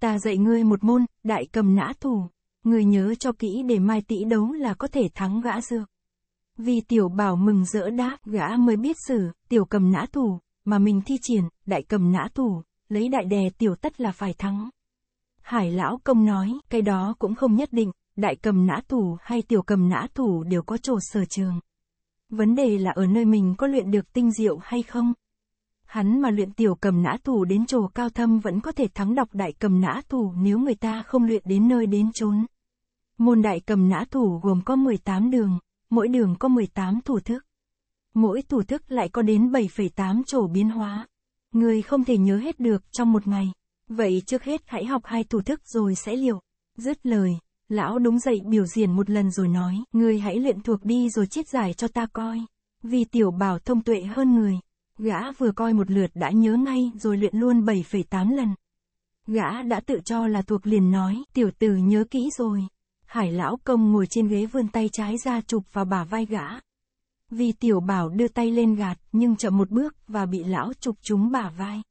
Ta dạy ngươi một môn, đại cầm nã thủ. Ngươi nhớ cho kỹ để mai tỷ đấu là có thể thắng gã dược. Vì tiểu bảo mừng rỡ đáp, gã mới biết xử, tiểu cầm nã thủ, mà mình thi triển, đại cầm nã thủ, lấy đại đè tiểu tất là phải thắng. Hải lão công nói, cái đó cũng không nhất định, đại cầm nã thủ hay tiểu cầm nã thủ đều có chỗ sở trường. Vấn đề là ở nơi mình có luyện được tinh diệu hay không? Hắn mà luyện tiểu cầm nã thủ đến chỗ cao thâm vẫn có thể thắng đọc đại cầm nã thủ nếu người ta không luyện đến nơi đến chốn. Môn đại cầm nã thủ gồm có 18 đường, mỗi đường có 18 thủ thức. Mỗi thủ thức lại có đến 7,8 chỗ biến hóa. Người không thể nhớ hết được trong một ngày. Vậy trước hết hãy học hai thủ thức rồi sẽ liệu. Dứt lời, Lão đúng dậy biểu diễn một lần rồi nói, ngươi hãy luyện thuộc đi rồi chết giải cho ta coi. Vì tiểu bảo thông tuệ hơn người, gã vừa coi một lượt đã nhớ ngay rồi luyện luôn 7,8 lần. Gã đã tự cho là thuộc liền nói, tiểu tử nhớ kỹ rồi. Hải lão công ngồi trên ghế vươn tay trái ra chụp vào bả vai gã. Vì tiểu bảo đưa tay lên gạt nhưng chậm một bước và bị lão chụp trúng bả vai.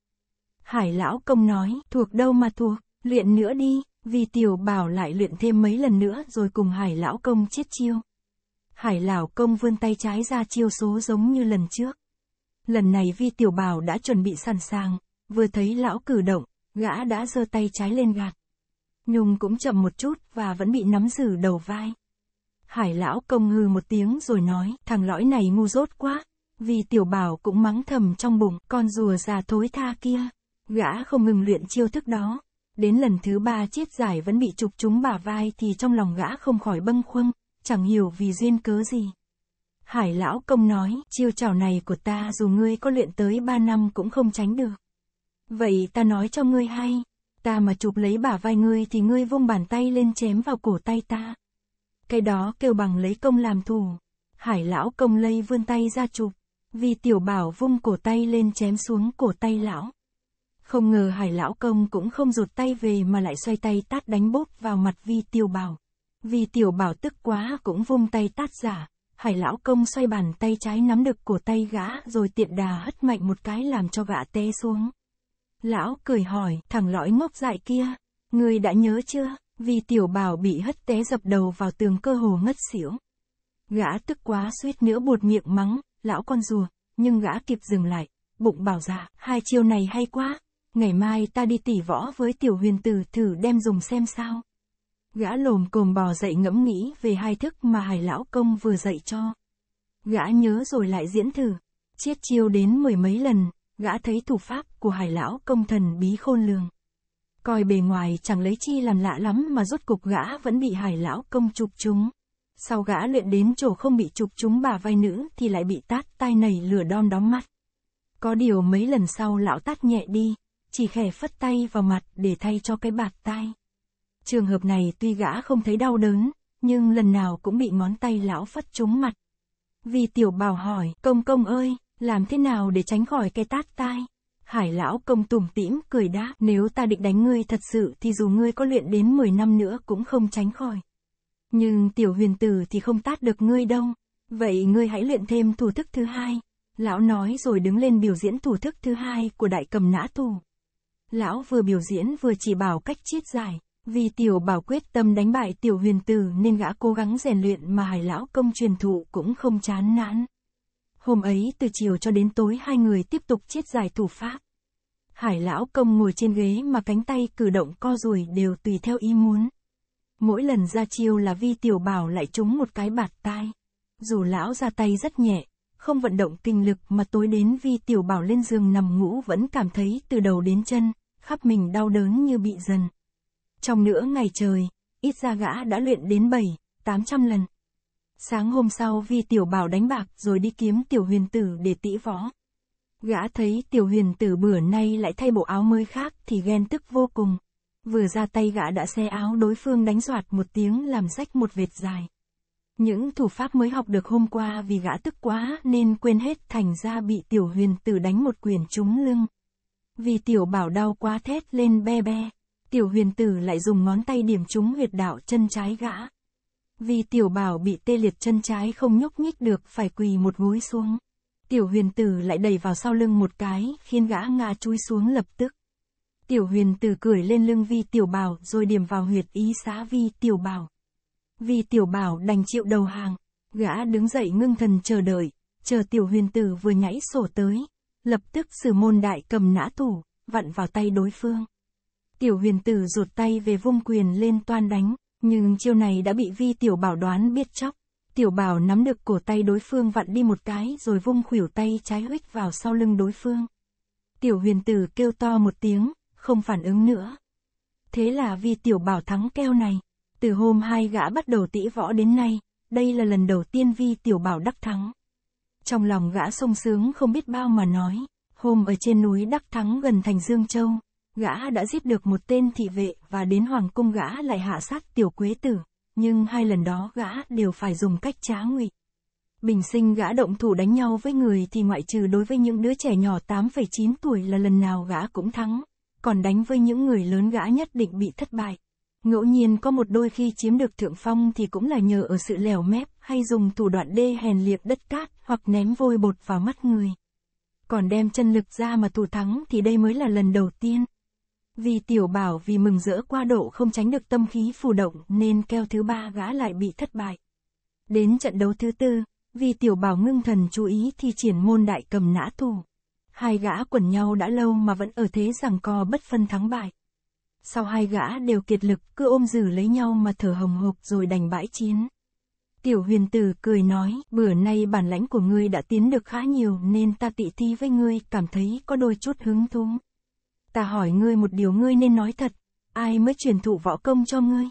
Hải lão công nói, thuộc đâu mà thuộc, luyện nữa đi, vì tiểu bảo lại luyện thêm mấy lần nữa rồi cùng hải lão công chết chiêu. Hải lão công vươn tay trái ra chiêu số giống như lần trước. Lần này vi tiểu bảo đã chuẩn bị sẵn sàng, vừa thấy lão cử động, gã đã giơ tay trái lên gạt. Nhung cũng chậm một chút và vẫn bị nắm giữ đầu vai. Hải lão công hư một tiếng rồi nói, thằng lõi này ngu dốt quá. Vì tiểu bảo cũng mắng thầm trong bụng, con rùa già thối tha kia. Gã không ngừng luyện chiêu thức đó, Đến lần thứ ba chiết giải vẫn bị trục trúng bả vai thì trong lòng gã không khỏi bâng khuâng, chẳng hiểu vì duyên cớ gì. Hải lão công nói, chiêu trào này của ta dù ngươi có luyện tới ba năm cũng không tránh được. Vậy ta nói cho ngươi hay, ta mà chụp lấy bả vai ngươi thì ngươi vung bàn tay lên chém vào cổ tay ta. Cái đó kêu bằng lấy công làm thủ. Hải lão công lây vươn tay ra chụp, vì tiểu bảo vung cổ tay lên chém xuống cổ tay lão. Không ngờ hải lão công cũng không rụt tay về mà lại xoay tay tát đánh bốp vào mặt vi tiểu bảo. Vi tiểu bảo tức quá cũng vung tay tát giả, hải lão công xoay bàn tay trái nắm được cổ tay gã rồi tiện đà hất mạnh một cái làm cho gã té xuống. Lão cười hỏi, thằng lõi ngốc dại kia, ngươi đã nhớ chưa? Vì tiểu bảo bị hất té dập đầu vào tường cơ hồ ngất xỉu. Gã tức quá suýt nữa buột miệng mắng, lão con rùa, nhưng gã kịp dừng lại, bụng bảo giả, dạ, hai chiêu này hay quá, Ngày mai ta đi tỉ võ với tiểu huyền tử thử đem dùng xem sao. Gã lồm cồm bò dậy ngẫm nghĩ về hai thức mà hải lão công vừa dạy cho. Gã nhớ rồi lại diễn thử. Chiết chiêu đến mười mấy lần, gã thấy thủ pháp của hải lão công thần bí khôn lường. Coi bề ngoài chẳng lấy chi làm lạ lắm mà rốt cục gã vẫn bị hải lão công chụp chúng. Sau gã luyện đến chỗ không bị chụp chúng bà vai nữ thì lại bị tát tai nảy lửa đom đóm mắt. Có điều mấy lần sau lão tát nhẹ đi, chỉ khẽ phất tay vào mặt để thay cho cái bạt tai. Trường hợp này tuy gã không thấy đau đớn, nhưng lần nào cũng bị ngón tay lão phất trúng mặt. Vì tiểu bảo hỏi, công công ơi, làm thế nào để tránh khỏi cái tát tai? Hải lão công tủm tỉm cười đáp, nếu ta định đánh ngươi thật sự thì dù ngươi có luyện đến 10 năm nữa cũng không tránh khỏi. Nhưng tiểu huyền tử thì không tát được ngươi đâu, vậy ngươi hãy luyện thêm thủ thức thứ hai. Lão nói rồi đứng lên biểu diễn thủ thức thứ hai của đại cầm nã thủ lão vừa biểu diễn vừa chỉ bảo cách chiết giải. Vì tiểu bảo quyết tâm đánh bại tiểu huyền tử nên gã cố gắng rèn luyện mà hải lão công truyền thụ cũng không chán nản. Hôm ấy từ chiều cho đến tối hai người tiếp tục chiết giải thủ pháp. Hải lão công ngồi trên ghế mà cánh tay cử động co rùi đều tùy theo ý muốn. Mỗi lần ra chiêu là vi tiểu bảo lại trúng một cái bạt tai. Dù lão ra tay rất nhẹ, không vận động kinh lực mà tối đến vi tiểu bảo lên giường nằm ngủ vẫn cảm thấy từ đầu đến chân, khắp mình đau đớn như bị dần. Trong nửa ngày trời, ít ra gã đã luyện đến 7, 800 lần. Sáng hôm sau vì tiểu bảo đánh bạc rồi đi kiếm tiểu huyền tử để tĩ võ. Gã thấy tiểu huyền tử bữa nay lại thay bộ áo mới khác thì ghen tức vô cùng. Vừa ra tay gã đã xe áo đối phương đánh soạt một tiếng làm rách một vệt dài. Những thủ pháp mới học được hôm qua vì gã tức quá nên quên hết thành ra bị tiểu huyền tử đánh một quyền trúng lưng. Vì tiểu bảo đau quá thét lên be be, tiểu huyền tử lại dùng ngón tay điểm trúng huyệt đạo chân trái gã. Vì tiểu bảo bị tê liệt chân trái không nhúc nhích được phải quỳ một gối xuống. Tiểu huyền tử lại đẩy vào sau lưng một cái, khiến gã ngã chui xuống lập tức. Tiểu huyền tử cười lên lưng vi tiểu bảo rồi điểm vào huyệt ý xá vi tiểu bảo. Vi tiểu bảo đành chịu đầu hàng, gã đứng dậy ngưng thần chờ đợi, chờ tiểu huyền tử vừa nhảy sổ tới, lập tức sử môn đại cầm nã thủ, vặn vào tay đối phương. Tiểu huyền tử rụt tay về vung quyền lên toan đánh, nhưng chiêu này đã bị vi tiểu bảo đoán biết chóc. Tiểu bảo nắm được cổ tay đối phương vặn đi một cái rồi vung khuỷu tay trái huyết vào sau lưng đối phương. Tiểu huyền tử kêu to một tiếng, không phản ứng nữa. Thế là vi tiểu bảo thắng keo này. Từ hôm hai gã bắt đầu tỉ võ đến nay, đây là lần đầu tiên vi tiểu bảo đắc thắng trong lòng gã sung sướng không biết bao mà nói. Hôm ở trên núi Đắc Thắng gần thành Dương Châu, gã đã giết được một tên thị vệ và đến hoàng cung gã lại hạ sát tiểu quế tử, nhưng hai lần đó gã đều phải dùng cách trá ngụy. Bình sinh gã động thủ đánh nhau với người thì ngoại trừ đối với những đứa trẻ nhỏ 8,9 tuổi là lần nào gã cũng thắng, còn đánh với những người lớn gã nhất định bị thất bại. Ngẫu nhiên có một đôi khi chiếm được thượng phong thì cũng là nhờ ở sự lèo mép, hay dùng thủ đoạn đê hèn liệp đất cát, hoặc ném vôi bột vào mắt người. Còn đem chân lực ra mà thủ thắng thì đây mới là lần đầu tiên. Vì tiểu bảo vì mừng rỡ qua độ không tránh được tâm khí phù động nên keo thứ ba gã lại bị thất bại. Đến trận đấu thứ tư, vì tiểu bảo ngưng thần chú ý thì triển môn đại cầm nã thủ. Hai gã quần nhau đã lâu mà vẫn ở thế rằng co bất phân thắng bại. Sau hai gã đều kiệt lực, cứ ôm giữ lấy nhau mà thở hồng hộc rồi đành bãi chiến. Tiểu huyền tử cười nói, bữa nay bản lãnh của ngươi đã tiến được khá nhiều nên ta tị thi với ngươi, cảm thấy có đôi chút hứng thú. Ta hỏi ngươi một điều ngươi nên nói thật, ai mới truyền thụ võ công cho ngươi?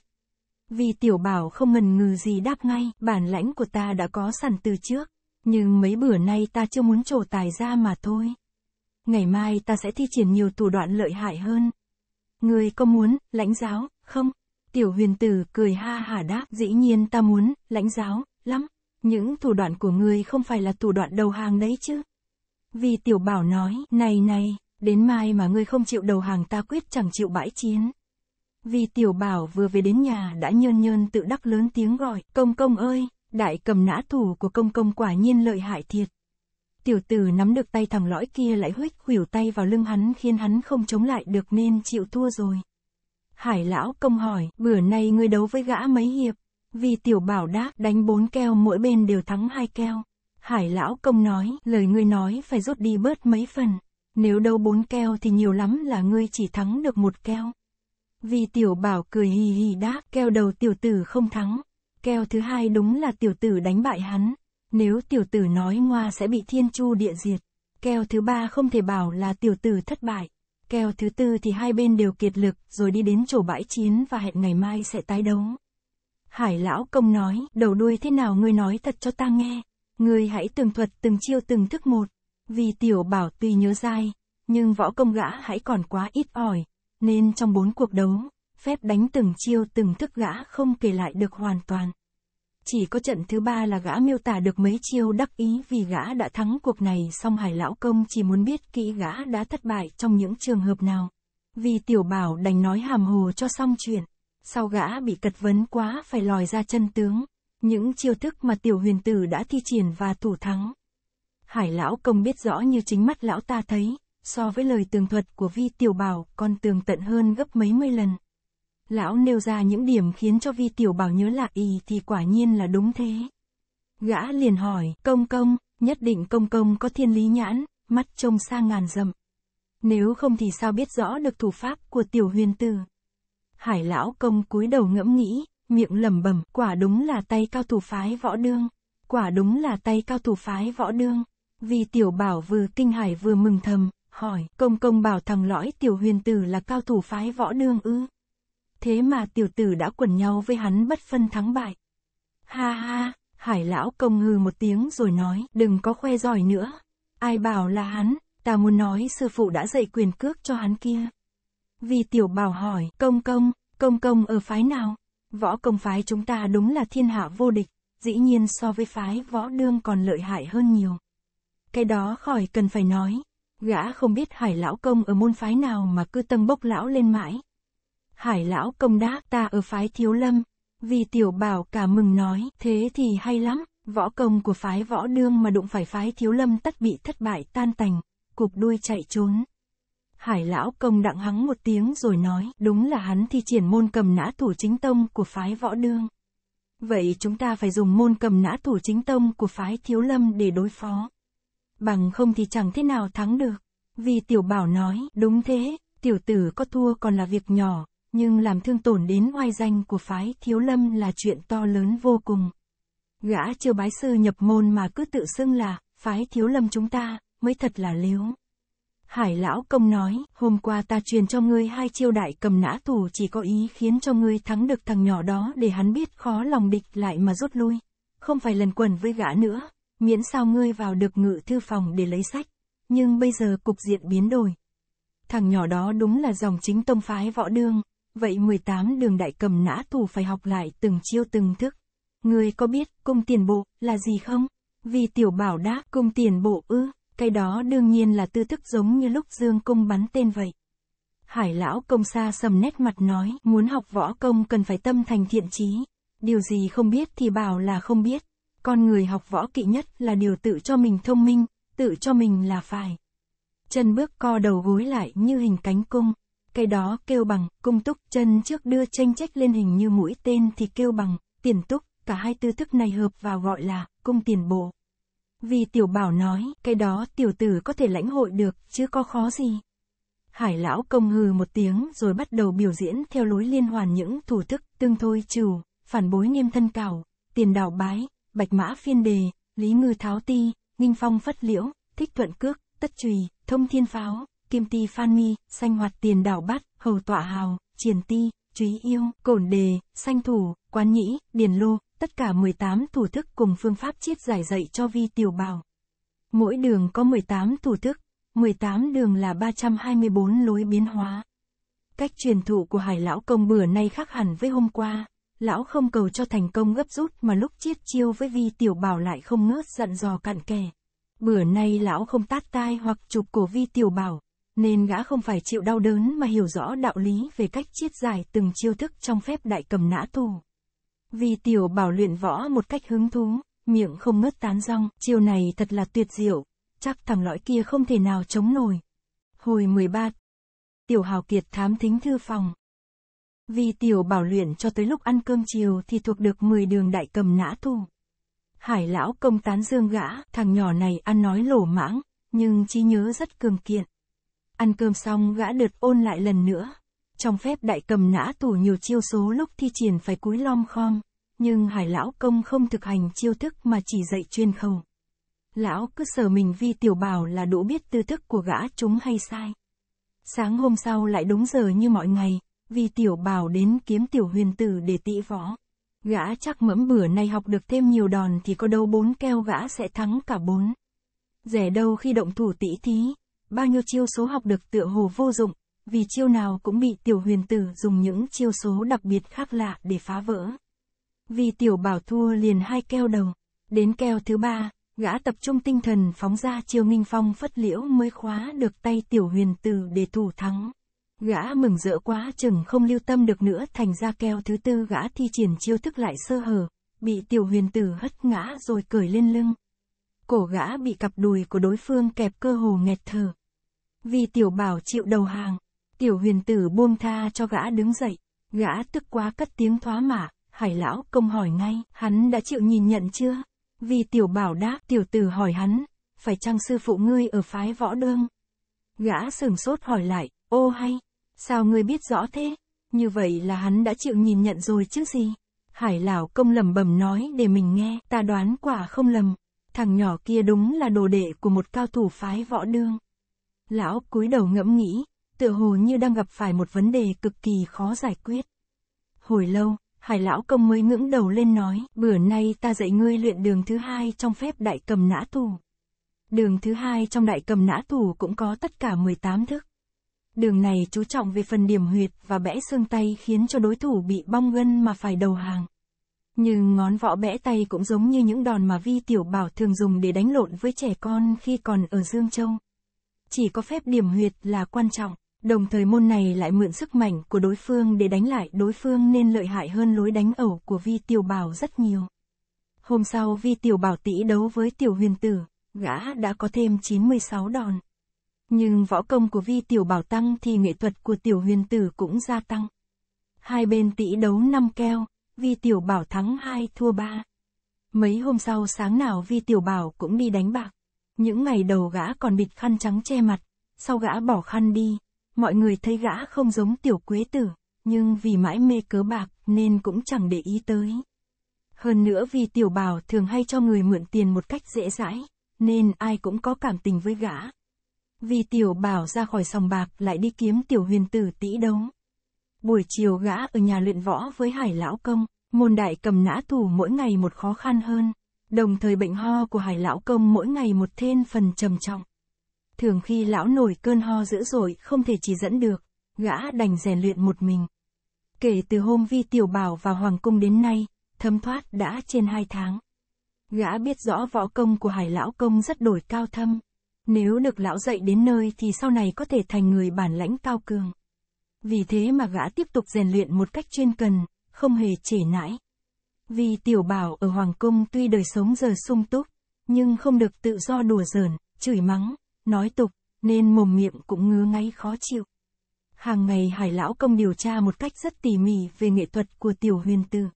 Vì tiểu bảo không ngần ngừ gì đáp ngay, bản lãnh của ta đã có sẵn từ trước, nhưng mấy bữa nay ta chưa muốn trổ tài ra mà thôi. Ngày mai ta sẽ thi triển nhiều thủ đoạn lợi hại hơn, Ngươi có muốn, lãnh giáo, không? Tiểu huyền tử cười ha hà đáp, dĩ nhiên ta muốn, lãnh giáo, lắm. Những thủ đoạn của ngươi không phải là thủ đoạn đầu hàng đấy chứ. Vì tiểu bảo nói, này này, đến mai mà ngươi không chịu đầu hàng ta quyết chẳng chịu bãi chiến. Vì tiểu bảo vừa về đến nhà đã nhơn nhơn tự đắc lớn tiếng gọi, công công ơi, đại cầm nã thủ của công công quả nhiên lợi hại thiệt. Tiểu tử nắm được tay thằng lõi kia lại huých khuỷu tay vào lưng hắn khiến hắn không chống lại được nên chịu thua rồi. Hải lão công hỏi, bữa nay ngươi đấu với gã mấy hiệp? Vì tiểu bảo đáp, đánh bốn keo mỗi bên đều thắng hai keo. Hải lão công nói, lời ngươi nói phải rút đi bớt mấy phần. Nếu đấu bốn keo thì nhiều lắm là ngươi chỉ thắng được một keo. Vì tiểu bảo cười hì hì đáp, keo đầu tiểu tử không thắng. Keo thứ hai đúng là tiểu tử đánh bại hắn. Nếu tiểu tử nói ngoa sẽ bị thiên chu địa diệt. kèo thứ ba không thể bảo là tiểu tử thất bại. kèo thứ tư thì hai bên đều kiệt lực, rồi đi đến chỗ bãi chiến và hẹn ngày mai sẽ tái đấu. Hải lão công nói, đầu đuôi thế nào ngươi nói thật cho ta nghe. Ngươi hãy tường thuật từng chiêu từng thức một. Vì tiểu bảo tuy nhớ dai, nhưng võ công gã hãy còn quá ít ỏi. Nên trong bốn cuộc đấu, phép đánh từng chiêu từng thức gã không kể lại được hoàn toàn. Chỉ có trận thứ ba là gã miêu tả được mấy chiêu đắc ý vì gã đã thắng cuộc này song hải lão công chỉ muốn biết kỹ gã đã thất bại trong những trường hợp nào. Vì tiểu bảo đành nói hàm hồ cho xong chuyện. Sau gã bị cật vấn quá phải lòi ra chân tướng. Những chiêu thức mà tiểu huyền tử đã thi triển và thủ thắng. Hải lão công biết rõ như chính mắt lão ta thấy, so với lời tường thuật của vi tiểu bảo còn tường tận hơn gấp mấy mươi lần. Lão nêu ra những điểm khiến cho vi tiểu bảo nhớ lại y thì quả nhiên là đúng thế. Gã liền hỏi, công công, nhất định công công có thiên lý nhãn, mắt trông xa ngàn dặm. Nếu không thì sao biết rõ được thủ pháp của tiểu huyền tử. Hải lão công cúi đầu ngẫm nghĩ, miệng lẩm bẩm, quả đúng là tay cao thủ phái võ đương, quả đúng là tay cao thủ phái võ đương. Vì tiểu bảo vừa kinh hải vừa mừng thầm, hỏi, công công bảo thằng lõi tiểu huyền tử là cao thủ phái võ đương ư? thế mà tiểu tử đã quần nhau với hắn bất phân thắng bại. Ha ha, hải lão công ngừ một tiếng rồi nói, đừng có khoe giỏi nữa. Ai bảo là hắn, ta muốn nói sư phụ đã dạy quyền cước cho hắn kia. Vì tiểu bảo hỏi, công công, công công ở phái nào? Võ công phái chúng ta đúng là thiên hạ vô địch, dĩ nhiên so với phái võ đương còn lợi hại hơn nhiều. Cái đó khỏi cần phải nói, gã không biết hải lão công ở môn phái nào mà cứ tâng bốc lão lên mãi hải lão công đá ta ở phái thiếu lâm. Vì tiểu bảo cả mừng nói, thế thì hay lắm, võ công của phái võ đương mà đụng phải phái thiếu lâm tất bị thất bại tan tành, cục đuôi chạy trốn. Hải lão công đặng hắng một tiếng rồi nói, đúng là hắn thi triển môn cầm nã thủ chính tông của phái võ đương. Vậy chúng ta phải dùng môn cầm nã thủ chính tông của phái thiếu lâm để đối phó. Bằng không thì chẳng thế nào thắng được. Vì tiểu bảo nói, đúng thế, tiểu tử có thua còn là việc nhỏ, nhưng làm thương tổn đến oai danh của phái thiếu lâm là chuyện to lớn vô cùng. Gã chưa bái sư nhập môn mà cứ tự xưng là, phái thiếu lâm chúng ta, mới thật là liếu. Hải lão công nói, hôm qua ta truyền cho ngươi hai chiêu đại cầm nã thủ chỉ có ý khiến cho ngươi thắng được thằng nhỏ đó để hắn biết khó lòng địch lại mà rút lui. Không phải lần quần với gã nữa, miễn sao ngươi vào được ngự thư phòng để lấy sách. Nhưng bây giờ cục diện biến đổi. Thằng nhỏ đó đúng là dòng chính tông phái võ đương, Vậy 18 đường đại cầm nã thủ phải học lại từng chiêu từng thức. Ngươi có biết cung tiền bộ là gì không? Vì tiểu bảo đáp cung tiền bộ ư, cái đó đương nhiên là tư thức giống như lúc dương cung bắn tên vậy. Hải lão công xa sầm nét mặt nói, muốn học võ công cần phải tâm thành thiện trí. Điều gì không biết thì bảo là không biết. Con người học võ kỵ nhất là điều tự cho mình thông minh, tự cho mình là phải. Chân bước co đầu gối lại như hình cánh cung cái đó kêu bằng, cung túc, chân trước đưa tranh trách lên hình như mũi tên thì kêu bằng, tiền túc, cả hai tư thức này hợp vào gọi là, cung tiền bộ. Vì tiểu bảo nói, cái đó tiểu tử có thể lãnh hội được, chứ có khó gì. Hải lão công hừ một tiếng rồi bắt đầu biểu diễn theo lối liên hoàn những thủ thức, tương thôi trừ, phản bối nghiêm thân cảo, tiền đảo bái, bạch mã phiên đề, lý ngư tháo ti, nghinh phong phất liễu, thích thuận cước, tất trùy, thông thiên pháo kim ti phan mi sanh hoạt tiền đảo bát, hầu tọa hào, triển ti, trúy yêu, cổn đề, sanh thủ, quán nhĩ, điền lô, tất cả 18 thủ thức cùng phương pháp chiết giải dạy cho vi tiểu bào. Mỗi đường có 18 thủ thức, 18 đường là 324 lối biến hóa. Cách truyền thụ của hải lão công bữa nay khác hẳn với hôm qua. Lão không cầu cho thành công gấp rút mà lúc chiết chiêu với vi tiểu bảo lại không ngớt giận dò cặn kè. Bữa nay lão không tát tai hoặc chụp cổ vi tiểu bảo, nên gã không phải chịu đau đớn mà hiểu rõ đạo lý về cách chiết giải từng chiêu thức trong phép đại cầm nã thủ. Vì tiểu bảo luyện võ một cách hứng thú, miệng không ngớt tán rong, chiêu này thật là tuyệt diệu, chắc thằng lõi kia không thể nào chống nổi. Hồi 13, tiểu hào kiệt thám thính thư phòng. Vì tiểu bảo luyện cho tới lúc ăn cơm chiều thì thuộc được 10 đường đại cầm nã thủ. Hải lão công tán dương gã, thằng nhỏ này ăn nói lổ mãng, nhưng trí nhớ rất cường kiện. Ăn cơm xong gã đợt ôn lại lần nữa. Trong phép đại cầm nã tủ nhiều chiêu số lúc thi triển phải cúi lom khom, nhưng hải lão công không thực hành chiêu thức mà chỉ dạy chuyên khẩu. Lão cứ sở mình vi tiểu bảo là đủ biết tư thức của gã chúng hay sai. Sáng hôm sau lại đúng giờ như mọi ngày, vì tiểu bảo đến kiếm tiểu huyền tử để tị võ. Gã chắc mẫm bữa nay học được thêm nhiều đòn thì có đâu bốn keo gã sẽ thắng cả bốn. Rẻ đâu khi động thủ tỷ thí bao nhiêu chiêu số học được tựa hồ vô dụng, vì chiêu nào cũng bị tiểu huyền tử dùng những chiêu số đặc biệt khác lạ để phá vỡ. Vì tiểu bảo thua liền hai keo đầu, đến keo thứ ba, gã tập trung tinh thần phóng ra chiêu nghinh phong phất liễu mới khóa được tay tiểu huyền tử để thủ thắng. Gã mừng rỡ quá chừng không lưu tâm được nữa thành ra keo thứ tư gã thi triển chiêu thức lại sơ hở, bị tiểu huyền tử hất ngã rồi cởi lên lưng cổ gã bị cặp đùi của đối phương kẹp cơ hồ nghẹt thở. Vì tiểu bảo chịu đầu hàng, tiểu huyền tử buông tha cho gã đứng dậy, gã tức quá cất tiếng thoá mạ, hải lão công hỏi ngay, hắn đã chịu nhìn nhận chưa? Vì tiểu bảo đáp, tiểu tử hỏi hắn, phải chăng sư phụ ngươi ở phái võ đương? Gã sừng sốt hỏi lại, ô hay, sao ngươi biết rõ thế? Như vậy là hắn đã chịu nhìn nhận rồi chứ gì? Hải lão công lầm bầm nói để mình nghe, ta đoán quả không lầm. Thằng nhỏ kia đúng là đồ đệ của một cao thủ phái võ đương. Lão cúi đầu ngẫm nghĩ, tựa hồ như đang gặp phải một vấn đề cực kỳ khó giải quyết. Hồi lâu, hải lão công mới ngưỡng đầu lên nói, bữa nay ta dạy ngươi luyện đường thứ hai trong phép đại cầm nã thủ. Đường thứ hai trong đại cầm nã thủ cũng có tất cả 18 thức. Đường này chú trọng về phần điểm huyệt và bẽ xương tay khiến cho đối thủ bị bong gân mà phải đầu hàng. Nhưng ngón võ bẽ tay cũng giống như những đòn mà Vi Tiểu Bảo thường dùng để đánh lộn với trẻ con khi còn ở Dương Châu. Chỉ có phép điểm huyệt là quan trọng, đồng thời môn này lại mượn sức mạnh của đối phương để đánh lại đối phương nên lợi hại hơn lối đánh ẩu của Vi Tiểu Bảo rất nhiều. Hôm sau Vi Tiểu Bảo tỷ đấu với Tiểu Huyền Tử, gã đã có thêm 96 đòn. Nhưng võ công của Vi Tiểu Bảo tăng thì nghệ thuật của Tiểu Huyền Tử cũng gia tăng. Hai bên tỷ đấu năm keo, Vi Tiểu Bảo thắng 2 thua 3. Mấy hôm sau sáng nào Vi Tiểu Bảo cũng đi đánh bạc. Những ngày đầu gã còn bịt khăn trắng che mặt, sau gã bỏ khăn đi, mọi người thấy gã không giống Tiểu Quế Tử, nhưng vì mãi mê cớ bạc nên cũng chẳng để ý tới. Hơn nữa vì Tiểu Bảo thường hay cho người mượn tiền một cách dễ dãi, nên ai cũng có cảm tình với gã. vi Tiểu Bảo ra khỏi sòng bạc lại đi kiếm Tiểu Huyền Tử tỷ đấu. Buổi chiều gã ở nhà luyện võ với Hải Lão Công, môn đại cầm nã thủ mỗi ngày một khó khăn hơn. Đồng thời bệnh ho của Hải Lão Công mỗi ngày một thêm phần trầm trọng. Thường khi lão nổi cơn ho dữ dội không thể chỉ dẫn được, gã đành rèn luyện một mình. Kể từ hôm Vi Tiểu Bảo vào Hoàng Cung đến nay, thấm thoát đã trên hai tháng. Gã biết rõ võ công của Hải Lão Công rất đổi cao thâm. Nếu được lão dạy đến nơi thì sau này có thể thành người bản lãnh cao cường. Vì thế mà gã tiếp tục rèn luyện một cách chuyên cần, không hề trễ nãi. Vì tiểu bảo ở Hoàng Cung tuy đời sống giờ sung túc, nhưng không được tự do đùa giỡn, chửi mắng, nói tục, nên mồm miệng cũng ngứa ngáy khó chịu. Hàng ngày Hải Lão Công điều tra một cách rất tỉ mỉ về nghệ thuật của tiểu huyền tư.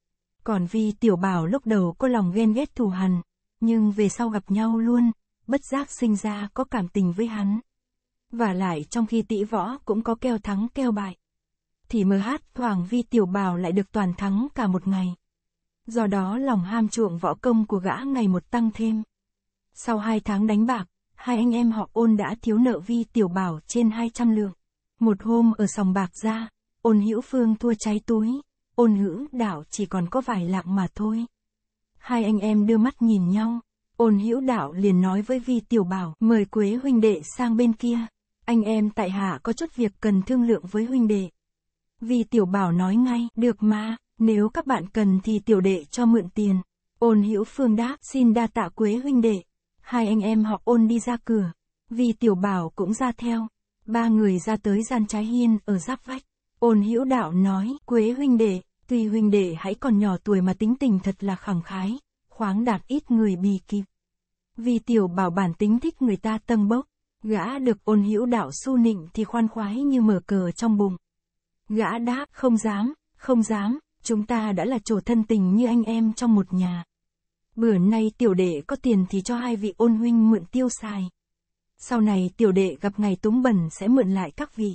Còn vì tiểu bảo lúc đầu có lòng ghen ghét thù hằn, nhưng về sau gặp nhau luôn, bất giác sinh ra có cảm tình với hắn. Và lại trong khi tỷ võ cũng có keo thắng keo bại. Thì hát Hoàng Vi Tiểu Bào lại được toàn thắng cả một ngày. Do đó lòng ham chuộng võ công của gã ngày một tăng thêm. Sau hai tháng đánh bạc, hai anh em họ ôn đã thiếu nợ Vi Tiểu Bảo trên 200 lượng. Một hôm ở sòng bạc ra, ôn hữu phương thua cháy túi, ôn hữu đảo chỉ còn có vài lạc mà thôi. Hai anh em đưa mắt nhìn nhau, ôn hữu đảo liền nói với Vi Tiểu Bảo mời Quế huynh đệ sang bên kia anh em tại hạ có chút việc cần thương lượng với huynh đệ. Vì tiểu bảo nói ngay, được mà, nếu các bạn cần thì tiểu đệ cho mượn tiền. Ôn hữu phương đáp, xin đa tạ quế huynh đệ. Hai anh em họ ôn đi ra cửa. Vì tiểu bảo cũng ra theo. Ba người ra tới gian trái hiên ở giáp vách. Ôn hữu đạo nói, quế huynh đệ, tuy huynh đệ hãy còn nhỏ tuổi mà tính tình thật là khẳng khái, khoáng đạt ít người bì kịp. Vì tiểu bảo bản tính thích người ta tâng bốc, Gã được ôn hữu đạo su nịnh thì khoan khoái như mở cờ trong bụng. Gã đáp, không dám, không dám, chúng ta đã là chủ thân tình như anh em trong một nhà. Bữa nay tiểu đệ có tiền thì cho hai vị ôn huynh mượn tiêu xài. Sau này tiểu đệ gặp ngày túng bẩn sẽ mượn lại các vị.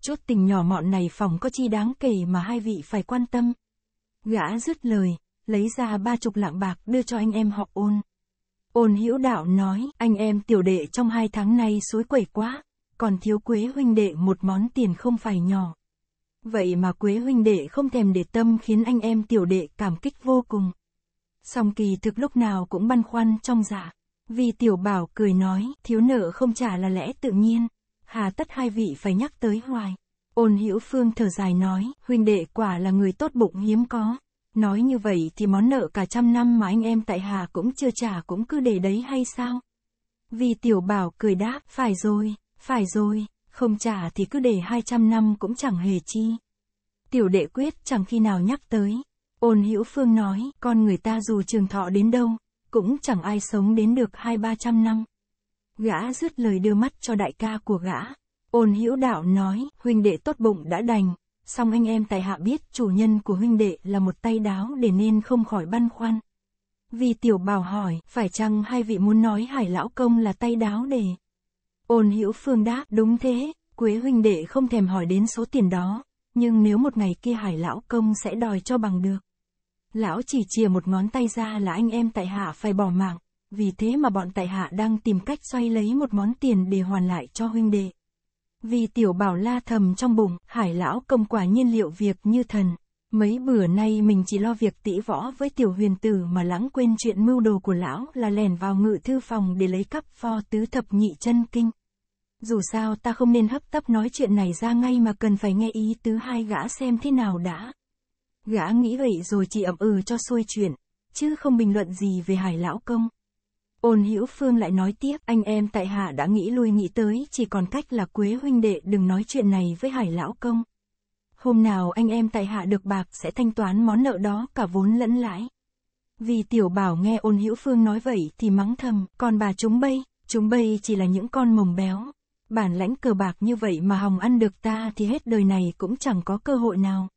Chút tình nhỏ mọn này phòng có chi đáng kể mà hai vị phải quan tâm. Gã dứt lời, lấy ra ba chục lạng bạc đưa cho anh em họ ôn. Ôn hữu đạo nói, anh em tiểu đệ trong hai tháng nay suối quẩy quá, còn thiếu quế huynh đệ một món tiền không phải nhỏ. Vậy mà quế huynh đệ không thèm để tâm khiến anh em tiểu đệ cảm kích vô cùng. Song kỳ thực lúc nào cũng băn khoăn trong dạ. Vì tiểu bảo cười nói, thiếu nợ không trả là lẽ tự nhiên. Hà tất hai vị phải nhắc tới hoài. Ôn hữu phương thở dài nói, huynh đệ quả là người tốt bụng hiếm có. Nói như vậy thì món nợ cả trăm năm mà anh em tại Hà cũng chưa trả cũng cứ để đấy hay sao? Vì tiểu bảo cười đáp, phải rồi, phải rồi, không trả thì cứ để hai trăm năm cũng chẳng hề chi. Tiểu đệ quyết chẳng khi nào nhắc tới. Ôn hữu phương nói, con người ta dù trường thọ đến đâu, cũng chẳng ai sống đến được hai ba trăm năm. Gã dứt lời đưa mắt cho đại ca của gã. Ôn hữu đạo nói, huynh đệ tốt bụng đã đành, song anh em tại hạ biết chủ nhân của huynh đệ là một tay đáo để nên không khỏi băn khoăn. Vì tiểu bảo hỏi, phải chăng hai vị muốn nói hải lão công là tay đáo để? Ôn hữu phương đáp, đúng thế, Quế huynh đệ không thèm hỏi đến số tiền đó, nhưng nếu một ngày kia hải lão công sẽ đòi cho bằng được. Lão chỉ chìa một ngón tay ra là anh em tại hạ phải bỏ mạng, vì thế mà bọn tại hạ đang tìm cách xoay lấy một món tiền để hoàn lại cho huynh đệ. Vì tiểu bảo la thầm trong bụng, hải lão công quả nhiên liệu việc như thần. Mấy bữa nay mình chỉ lo việc tĩ võ với tiểu huyền tử mà lãng quên chuyện mưu đồ của lão là lẻn vào ngự thư phòng để lấy cắp pho tứ thập nhị chân kinh. Dù sao ta không nên hấp tấp nói chuyện này ra ngay mà cần phải nghe ý tứ hai gã xem thế nào đã. Gã nghĩ vậy rồi chỉ ậm ừ cho xuôi chuyện, chứ không bình luận gì về hải lão công. Ôn Hữu Phương lại nói tiếp, anh em tại hạ đã nghĩ lui nghĩ tới, chỉ còn cách là Quế huynh đệ đừng nói chuyện này với Hải lão công. Hôm nào anh em tại hạ được bạc sẽ thanh toán món nợ đó cả vốn lẫn lãi. Vì tiểu bảo nghe ôn Hữu Phương nói vậy thì mắng thầm, còn bà chúng bay, chúng bay chỉ là những con mồng béo. Bản lãnh cờ bạc như vậy mà hòng ăn được ta thì hết đời này cũng chẳng có cơ hội nào.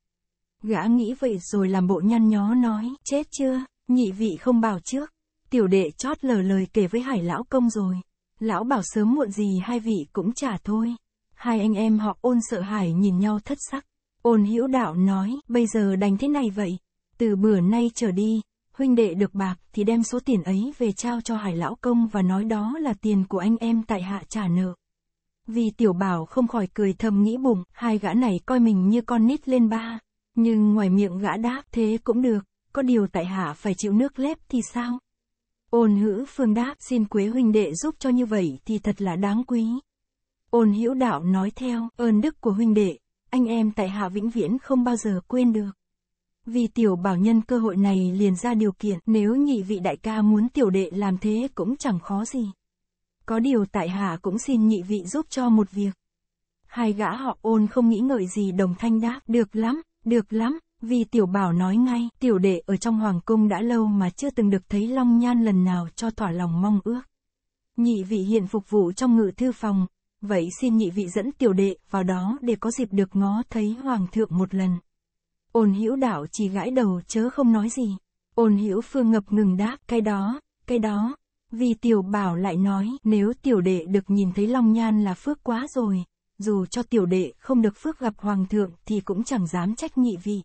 Gã nghĩ vậy rồi làm bộ nhăn nhó nói, chết chưa, nhị vị không bảo trước tiểu đệ chót lờ lời kể với hải lão công rồi. Lão bảo sớm muộn gì hai vị cũng trả thôi. Hai anh em họ ôn sợ hải nhìn nhau thất sắc. Ôn hữu đạo nói, bây giờ đánh thế này vậy. Từ bữa nay trở đi, huynh đệ được bạc thì đem số tiền ấy về trao cho hải lão công và nói đó là tiền của anh em tại hạ trả nợ. Vì tiểu bảo không khỏi cười thầm nghĩ bụng, hai gã này coi mình như con nít lên ba. Nhưng ngoài miệng gã đáp thế cũng được, có điều tại hạ phải chịu nước lép thì sao? Ôn hữu phương đáp xin Quế huynh đệ giúp cho như vậy thì thật là đáng quý. Ôn hữu đạo nói theo, ơn đức của huynh đệ, anh em tại hạ vĩnh viễn không bao giờ quên được. Vì tiểu bảo nhân cơ hội này liền ra điều kiện, nếu nhị vị đại ca muốn tiểu đệ làm thế cũng chẳng khó gì. Có điều tại hạ cũng xin nhị vị giúp cho một việc. Hai gã họ ôn không nghĩ ngợi gì đồng thanh đáp, được lắm, được lắm, vì tiểu bảo nói ngay, tiểu đệ ở trong hoàng cung đã lâu mà chưa từng được thấy long nhan lần nào cho thỏa lòng mong ước. Nhị vị hiện phục vụ trong ngự thư phòng, vậy xin nhị vị dẫn tiểu đệ vào đó để có dịp được ngó thấy hoàng thượng một lần. Ôn hữu đạo chỉ gãi đầu chớ không nói gì. Ôn hữu phương ngập ngừng đáp, cái đó, cái đó. Vì tiểu bảo lại nói, nếu tiểu đệ được nhìn thấy long nhan là phước quá rồi, dù cho tiểu đệ không được phước gặp hoàng thượng thì cũng chẳng dám trách nhị vị.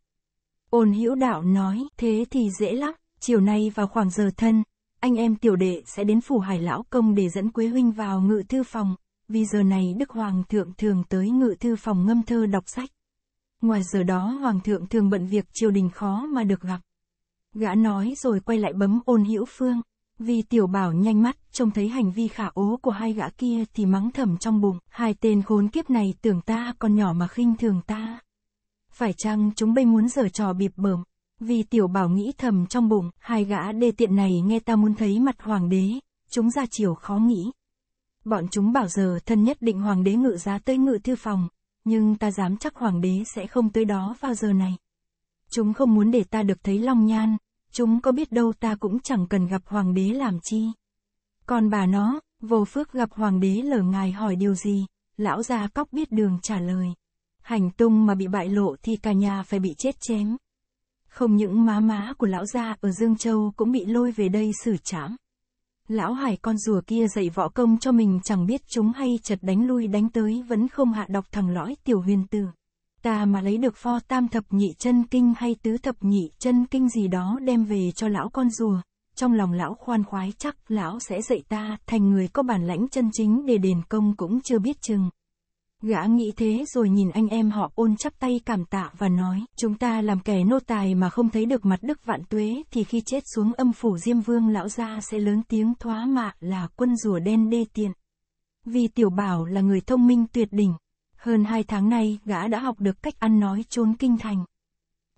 Ôn hữu đạo nói, thế thì dễ lắm, chiều nay vào khoảng giờ thân, anh em tiểu đệ sẽ đến phủ hải lão công để dẫn Quế Huynh vào ngự thư phòng, vì giờ này Đức Hoàng thượng thường tới ngự thư phòng ngâm thơ đọc sách. Ngoài giờ đó Hoàng thượng thường bận việc triều đình khó mà được gặp. Gã nói rồi quay lại bấm ôn hữu phương, vì tiểu bảo nhanh mắt, trông thấy hành vi khả ố của hai gã kia thì mắng thầm trong bụng, hai tên khốn kiếp này tưởng ta còn nhỏ mà khinh thường ta. Phải chăng chúng bây muốn giở trò bịp bợm? Vì tiểu bảo nghĩ thầm trong bụng, hai gã đê tiện này nghe ta muốn thấy mặt hoàng đế, chúng ra chiều khó nghĩ. Bọn chúng bảo giờ thân nhất định hoàng đế ngự giá tới ngự thư phòng, nhưng ta dám chắc hoàng đế sẽ không tới đó vào giờ này. Chúng không muốn để ta được thấy long nhan, chúng có biết đâu ta cũng chẳng cần gặp hoàng đế làm chi. Còn bà nó, vô phước gặp hoàng đế lờ ngài hỏi điều gì, lão gia cóc biết đường trả lời hành tung mà bị bại lộ thì cả nhà phải bị chết chém. Không những má má của lão gia ở Dương Châu cũng bị lôi về đây xử trảm. Lão hải con rùa kia dạy võ công cho mình chẳng biết chúng hay chật đánh lui đánh tới vẫn không hạ độc thằng lõi tiểu huyền tử. Ta mà lấy được pho tam thập nhị chân kinh hay tứ thập nhị chân kinh gì đó đem về cho lão con rùa. Trong lòng lão khoan khoái chắc lão sẽ dạy ta thành người có bản lãnh chân chính để đền công cũng chưa biết chừng. Gã nghĩ thế rồi nhìn anh em họ ôn chắp tay cảm tạ và nói, chúng ta làm kẻ nô tài mà không thấy được mặt đức vạn tuế thì khi chết xuống âm phủ Diêm Vương lão gia sẽ lớn tiếng thoá mạ là quân rùa đen đê tiện. Vì tiểu bảo là người thông minh tuyệt đỉnh, hơn hai tháng nay gã đã học được cách ăn nói trốn kinh thành.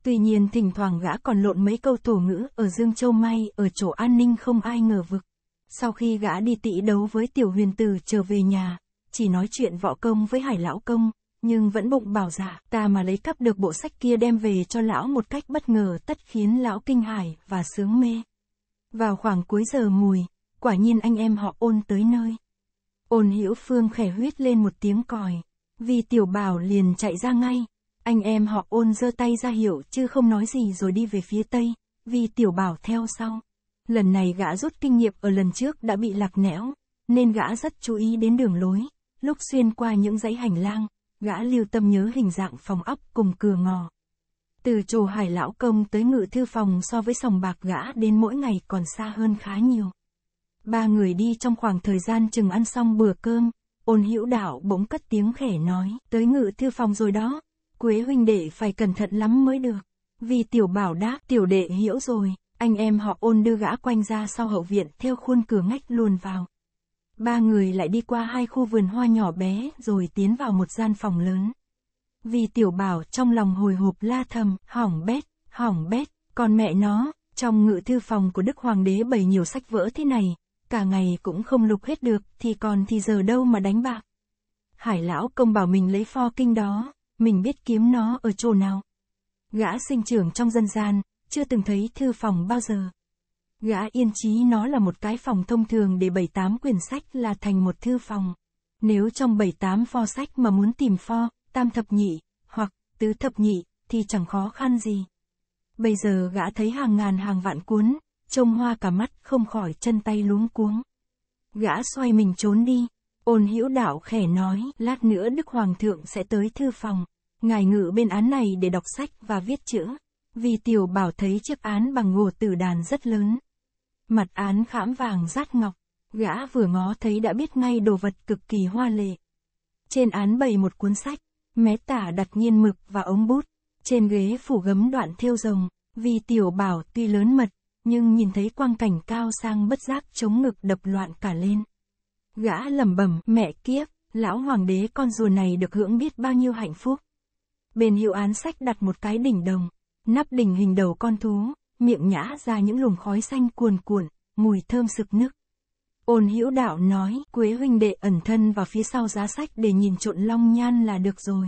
Tuy nhiên thỉnh thoảng gã còn lộn mấy câu thổ ngữ ở Dương Châu May ở chỗ an ninh không ai ngờ vực. Sau khi gã đi tị đấu với tiểu huyền tử trở về nhà, chỉ nói chuyện võ công với hải lão công, nhưng vẫn bụng bảo giả, dạ, ta mà lấy cắp được bộ sách kia đem về cho lão một cách bất ngờ tất khiến lão kinh hải và sướng mê. Vào khoảng cuối giờ mùi, quả nhiên anh em họ ôn tới nơi. Ôn Hữu Phương khẻ huyết lên một tiếng còi, vì tiểu bảo liền chạy ra ngay. Anh em họ ôn giơ tay ra hiệu chứ không nói gì rồi đi về phía tây, vì tiểu bảo theo sau. Lần này gã rút kinh nghiệm ở lần trước đã bị lạc nẻo nên gã rất chú ý đến đường lối. Lúc xuyên qua những dãy hành lang, gã lưu tâm nhớ hình dạng phòng ốc cùng cửa ngò. Từ chùa hải lão công tới ngự thư phòng so với sòng bạc gã đến mỗi ngày còn xa hơn khá nhiều. Ba người đi trong khoảng thời gian chừng ăn xong bữa cơm, ôn hữu đạo bỗng cất tiếng khẽ nói, tới ngự thư phòng rồi đó, Quế huynh đệ phải cẩn thận lắm mới được. Vì tiểu bảo đáp tiểu đệ hiểu rồi, anh em họ ôn đưa gã quanh ra sau hậu viện theo khuôn cửa ngách luồn vào. Ba người lại đi qua hai khu vườn hoa nhỏ bé rồi tiến vào một gian phòng lớn. Vì tiểu bảo trong lòng hồi hộp la thầm, hỏng bét, hỏng bét, còn mẹ nó, trong ngự thư phòng của Đức Hoàng đế bày nhiều sách vỡ thế này, cả ngày cũng không lục hết được thì còn thì giờ đâu mà đánh bạc. Hải lão công bảo mình lấy pho kinh đó, mình biết kiếm nó ở chỗ nào. Gã sinh trưởng trong dân gian, chưa từng thấy thư phòng bao giờ. Gã yên chí nó là một cái phòng thông thường để bảy tám quyển sách là thành một thư phòng. Nếu trong bảy tám pho sách mà muốn tìm pho, tam thập nhị, hoặc tứ thập nhị, thì chẳng khó khăn gì. Bây giờ gã thấy hàng ngàn hàng vạn cuốn, trông hoa cả mắt không khỏi chân tay luống cuống. Gã xoay mình trốn đi, ôn hữu đạo khẽ nói, lát nữa Đức Hoàng thượng sẽ tới thư phòng, ngài ngự bên án này để đọc sách và viết chữ. Vì tiểu bảo thấy chiếc án bằng ngô tử đàn rất lớn, Mặt án khảm vàng rát ngọc, gã vừa ngó thấy đã biết ngay đồ vật cực kỳ hoa lệ. Trên án bày một cuốn sách, mé tả đặt nghiên mực và ống bút, trên ghế phủ gấm đoạn thêu rồng, vì tiểu bảo tuy lớn mật, nhưng nhìn thấy quang cảnh cao sang bất giác chống ngực đập loạn cả lên. Gã lẩm bẩm, mẹ kiếp, lão hoàng đế con rùa này được hưởng biết bao nhiêu hạnh phúc. Bên hiệu án sách đặt một cái đỉnh đồng, nắp đỉnh hình đầu con thú, miệng nhã ra những luồng khói xanh cuồn cuộn, mùi thơm sực nức. Ôn hữu đạo nói, Quế huynh đệ ẩn thân vào phía sau giá sách để nhìn trộn long nhan là được rồi.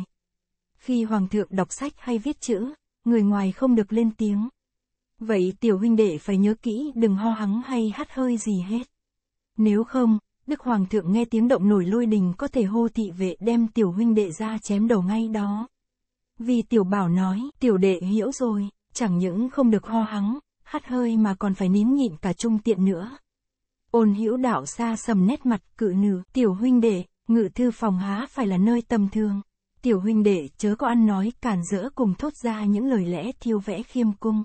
Khi hoàng thượng đọc sách hay viết chữ, người ngoài không được lên tiếng. Vậy tiểu huynh đệ phải nhớ kỹ đừng ho hắng hay hắt hơi gì hết. Nếu không, Đức Hoàng thượng nghe tiếng động nổi lôi đình có thể hô thị vệ đem tiểu huynh đệ ra chém đầu ngay đó. Vì tiểu bảo nói, tiểu đệ hiểu rồi, chẳng những không được ho hắng, hắt hơi mà còn phải nín nhịn cả trung tiện nữa. Ôn hữu đạo xa sầm nét mặt cự nữ, tiểu huynh đệ, ngự thư phòng há phải là nơi tầm thương Tiểu huynh đệ chớ có ăn nói cản rỡ cùng thốt ra những lời lẽ thiêu vẽ khiêm cung.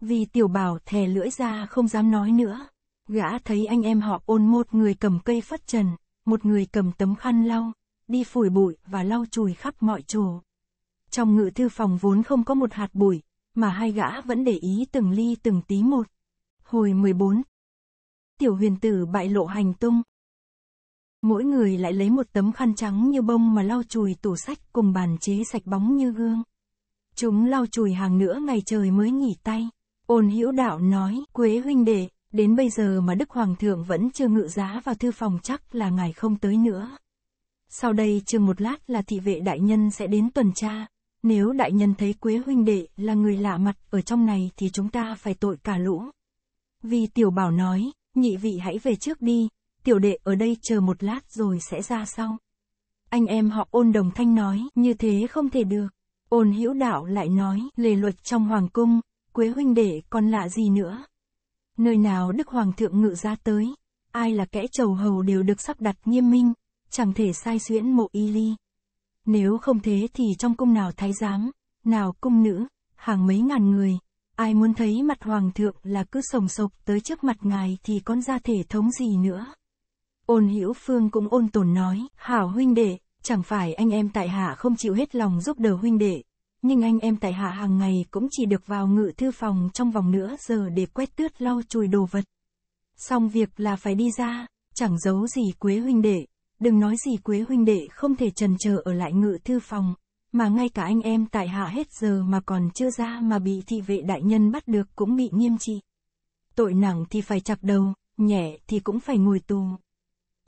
Vì tiểu bảo thè lưỡi ra không dám nói nữa. Gã thấy anh em họ ôn một người cầm cây phất trần, một người cầm tấm khăn lau, đi phủi bụi và lau chùi khắp mọi chỗ. Trong ngự thư phòng vốn không có một hạt bụi, mà hai gã vẫn để ý từng ly từng tí một. Hồi 14. Tiểu huyền tử bại lộ hành tung. Mỗi người lại lấy một tấm khăn trắng như bông mà lau chùi tủ sách cùng bàn chế sạch bóng như gương. Chúng lau chùi hàng nữa ngày trời mới nghỉ tay. Ôn hữu đạo nói, Quế huynh đệ, đến bây giờ mà Đức Hoàng thượng vẫn chưa ngự giá vào thư phòng chắc là ngài không tới nữa. Sau đây chưa một lát là thị vệ đại nhân sẽ đến tuần tra, nếu đại nhân thấy Quế huynh đệ là người lạ mặt ở trong này thì chúng ta phải tội cả lũ. Vì tiểu bảo nói, nhị vị hãy về trước đi, tiểu đệ ở đây chờ một lát rồi sẽ ra sau. Anh em họ ôn đồng thanh nói, như thế không thể được. Ôn hữu đạo lại nói, lề luật trong hoàng cung, Quế huynh đệ còn lạ gì nữa. Nơi nào Đức Hoàng thượng ngự ra tới, ai là kẻ chầu hầu đều được sắp đặt nghiêm minh, chẳng thể sai xuyễn mộ y ly. Nếu không thế thì trong cung nào thái giám, nào cung nữ, hàng mấy ngàn người, ai muốn thấy mặt hoàng thượng là cứ sồng sộc tới trước mặt ngài thì con ra thể thống gì nữa. Ôn Hữu Phương cũng ôn tồn nói, hảo huynh đệ, chẳng phải anh em tại hạ không chịu hết lòng giúp đỡ huynh đệ, nhưng anh em tại hạ hàng ngày cũng chỉ được vào ngự thư phòng trong vòng nửa giờ để quét tước lau chùi đồ vật. Xong việc là phải đi ra, chẳng giấu gì quế huynh đệ đừng nói gì Quế huynh đệ không thể trần chờ ở lại ngự thư phòng, mà ngay cả anh em tại hạ hết giờ mà còn chưa ra mà bị thị vệ đại nhân bắt được cũng bị nghiêm trị. Tội nặng thì phải chặt đầu, nhẹ thì cũng phải ngồi tù.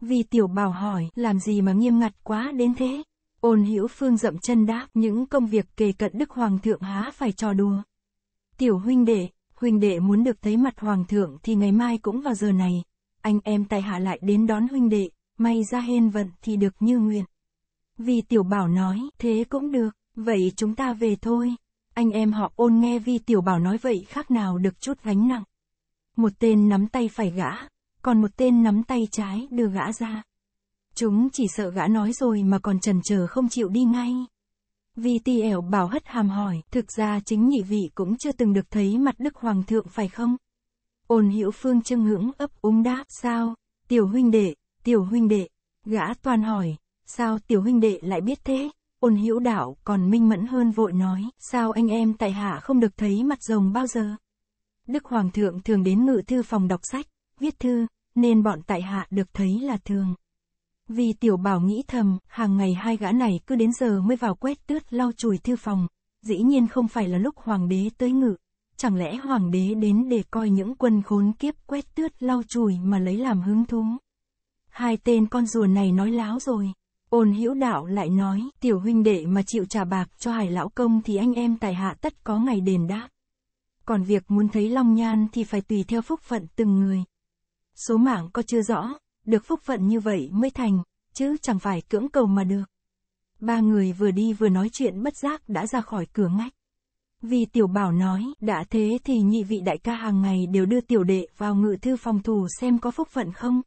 Vì tiểu bảo hỏi làm gì mà nghiêm ngặt quá đến thế? Ôn hữu phương dậm chân đáp những công việc kề cận đức hoàng thượng há phải trò đùa. Tiểu huynh đệ, huynh đệ muốn được thấy mặt hoàng thượng thì ngày mai cũng vào giờ này, anh em tại hạ lại đến đón huynh đệ, may ra hên vận thì được như nguyện. Vì tiểu bảo nói, thế cũng được, vậy chúng ta về thôi. Anh em họ ôn nghe vì tiểu bảo nói vậy khác nào được chút gánh nặng. Một tên nắm tay phải gã, còn một tên nắm tay trái đưa gã ra. Chúng chỉ sợ gã nói rồi mà còn trần chờ không chịu đi ngay. Vì tì ẻo bảo hất hàm hỏi, thực ra chính nhị vị cũng chưa từng được thấy mặt Đức Hoàng thượng phải không? Ôn hữu phương trưng ngưỡng ấp úng đáp, sao, tiểu huynh đệ, tiểu huynh đệ, gã toàn hỏi, sao tiểu huynh đệ lại biết thế? Ôn hữu đảo còn minh mẫn hơn vội nói, sao anh em tại hạ không được thấy mặt rồng bao giờ? Đức Hoàng thượng thường đến ngự thư phòng đọc sách, viết thư, nên bọn tại hạ được thấy là thường. Vì tiểu bảo nghĩ thầm, hàng ngày hai gã này cứ đến giờ mới vào quét tước lau chùi thư phòng, dĩ nhiên không phải là lúc hoàng đế tới ngự. Chẳng lẽ hoàng đế đến để coi những quân khốn kiếp quét tước lau chùi mà lấy làm hứng thú? hai tên con rùa này nói láo rồi. Ôn hữu đạo lại nói, tiểu huynh đệ mà chịu trả bạc cho hải lão công thì anh em tài hạ tất có ngày đền đáp. Còn việc muốn thấy long nhan thì phải tùy theo phúc phận từng người. Số mạng có chưa rõ, được phúc phận như vậy mới thành, chứ chẳng phải cưỡng cầu mà được. Ba người vừa đi vừa nói chuyện bất giác đã ra khỏi cửa ngách. Vì tiểu bảo nói, đã thế thì nhị vị đại ca hàng ngày đều đưa tiểu đệ vào ngự thư phòng thủ xem có phúc phận không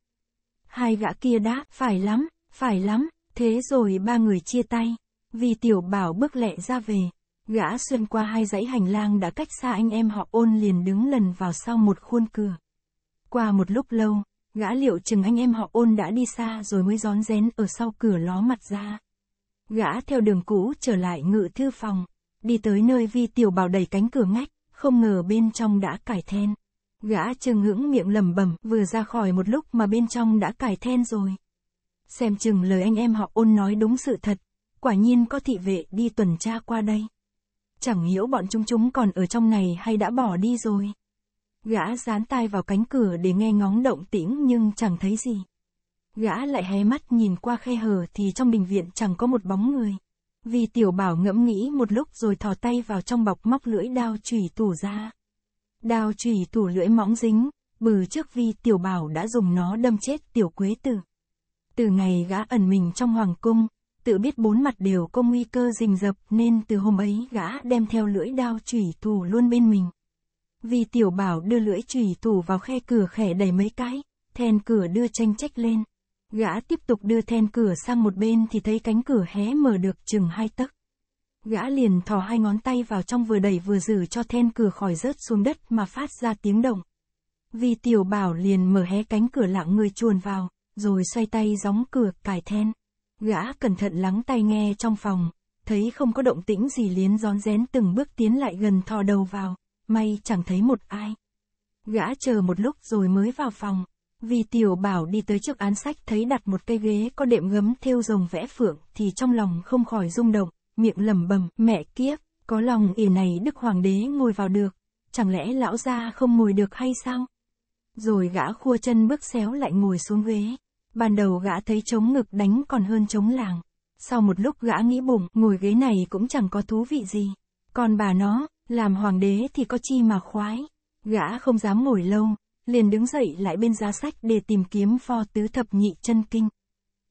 hai gã kia đã, phải lắm, phải lắm, thế rồi ba người chia tay. Vì tiểu bảo bước lẹ ra về, gã xuyên qua hai dãy hành lang đã cách xa anh em họ ôn liền đứng lần vào sau một khuôn cửa. Qua một lúc lâu, gã liệu chừng anh em họ ôn đã đi xa rồi mới rón rén ở sau cửa ló mặt ra. Gã theo đường cũ trở lại ngự thư phòng, đi tới nơi vi tiểu bảo đẩy cánh cửa ngách, không ngờ bên trong đã cải then. Gã chừng hững miệng lẩm bẩm vừa ra khỏi một lúc mà bên trong đã cải then rồi. Xem chừng lời anh em họ ôn nói đúng sự thật, quả nhiên có thị vệ đi tuần tra qua đây. Chẳng hiểu bọn chúng chúng còn ở trong này hay đã bỏ đi rồi. Gã dán tai vào cánh cửa để nghe ngóng động tĩnh nhưng chẳng thấy gì. Gã lại hé mắt nhìn qua khe hở thì trong bệnh viện chẳng có một bóng người. Vì tiểu bảo ngẫm nghĩ một lúc rồi thò tay vào trong bọc móc lưỡi đao chủy tủ ra đao chùy thủ lưỡi mõng dính, bừ trước vi tiểu bảo đã dùng nó đâm chết tiểu quế tử. Từ ngày gã ẩn mình trong hoàng cung, tự biết bốn mặt đều có nguy cơ rình rập nên từ hôm ấy gã đem theo lưỡi đao chùy thủ luôn bên mình. Vì tiểu bảo đưa lưỡi chùy thủ vào khe cửa khẽ đầy mấy cái, then cửa đưa tranh trách lên. Gã tiếp tục đưa then cửa sang một bên thì thấy cánh cửa hé mở được chừng hai tấc gã liền thò hai ngón tay vào trong vừa đẩy vừa giữ cho then cửa khỏi rớt xuống đất mà phát ra tiếng động. Vì tiểu bảo liền mở hé cánh cửa lặng người chuồn vào, rồi xoay tay gióng cửa, cài then. Gã cẩn thận lắng tai nghe trong phòng, thấy không có động tĩnh gì liến rón rén từng bước tiến lại gần thò đầu vào, may chẳng thấy một ai. Gã chờ một lúc rồi mới vào phòng, vì tiểu bảo đi tới trước án sách thấy đặt một cây ghế có đệm gấm thêu rồng vẽ phượng thì trong lòng không khỏi rung động, miệng lẩm bẩm, mẹ kiếp, có lòng ỉ này đức hoàng đế ngồi vào được, chẳng lẽ lão gia không ngồi được hay sao? Rồi gã khua chân bước xéo lại ngồi xuống ghế. Ban đầu gã thấy chống ngực đánh còn hơn chống làng. Sau một lúc gã nghĩ bụng, ngồi ghế này cũng chẳng có thú vị gì. Còn bà nó, làm hoàng đế thì có chi mà khoái. Gã không dám ngồi lâu, liền đứng dậy lại bên giá sách để tìm kiếm pho tứ thập nhị chân kinh.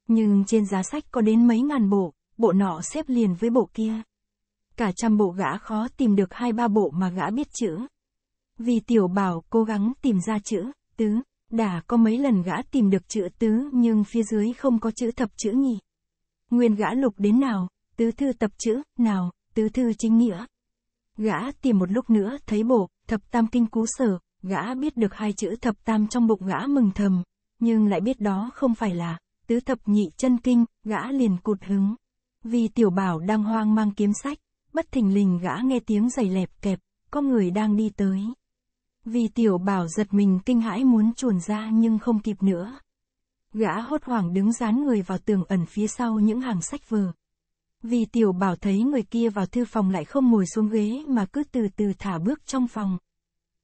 Nhưng trên giá sách có đến mấy ngàn bộ, bộ nọ xếp liền với bộ kia. Cả trăm bộ gã khó tìm được hai ba bộ mà gã biết chữ. Vì tiểu bảo cố gắng tìm ra chữ, tứ, đã có mấy lần gã tìm được chữ tứ nhưng phía dưới không có chữ thập chữ nhị Nguyên gã lục đến nào, tứ thư tập chữ, nào, tứ thư chính nghĩa. Gã tìm một lúc nữa thấy bộ, thập tam kinh cú sở, gã biết được hai chữ thập tam trong bụng gã mừng thầm, nhưng lại biết đó không phải là, tứ thập nhị chân kinh, gã liền cụt hứng. Vì tiểu bảo đang hoang mang kiếm sách, bất thình lình gã nghe tiếng giày lẹp kẹp, có người đang đi tới. Vì tiểu bảo giật mình kinh hãi muốn chuồn ra nhưng không kịp nữa. Gã hốt hoảng đứng dán người vào tường ẩn phía sau những hàng sách vừa. Vì tiểu bảo thấy người kia vào thư phòng lại không ngồi xuống ghế mà cứ từ từ thả bước trong phòng.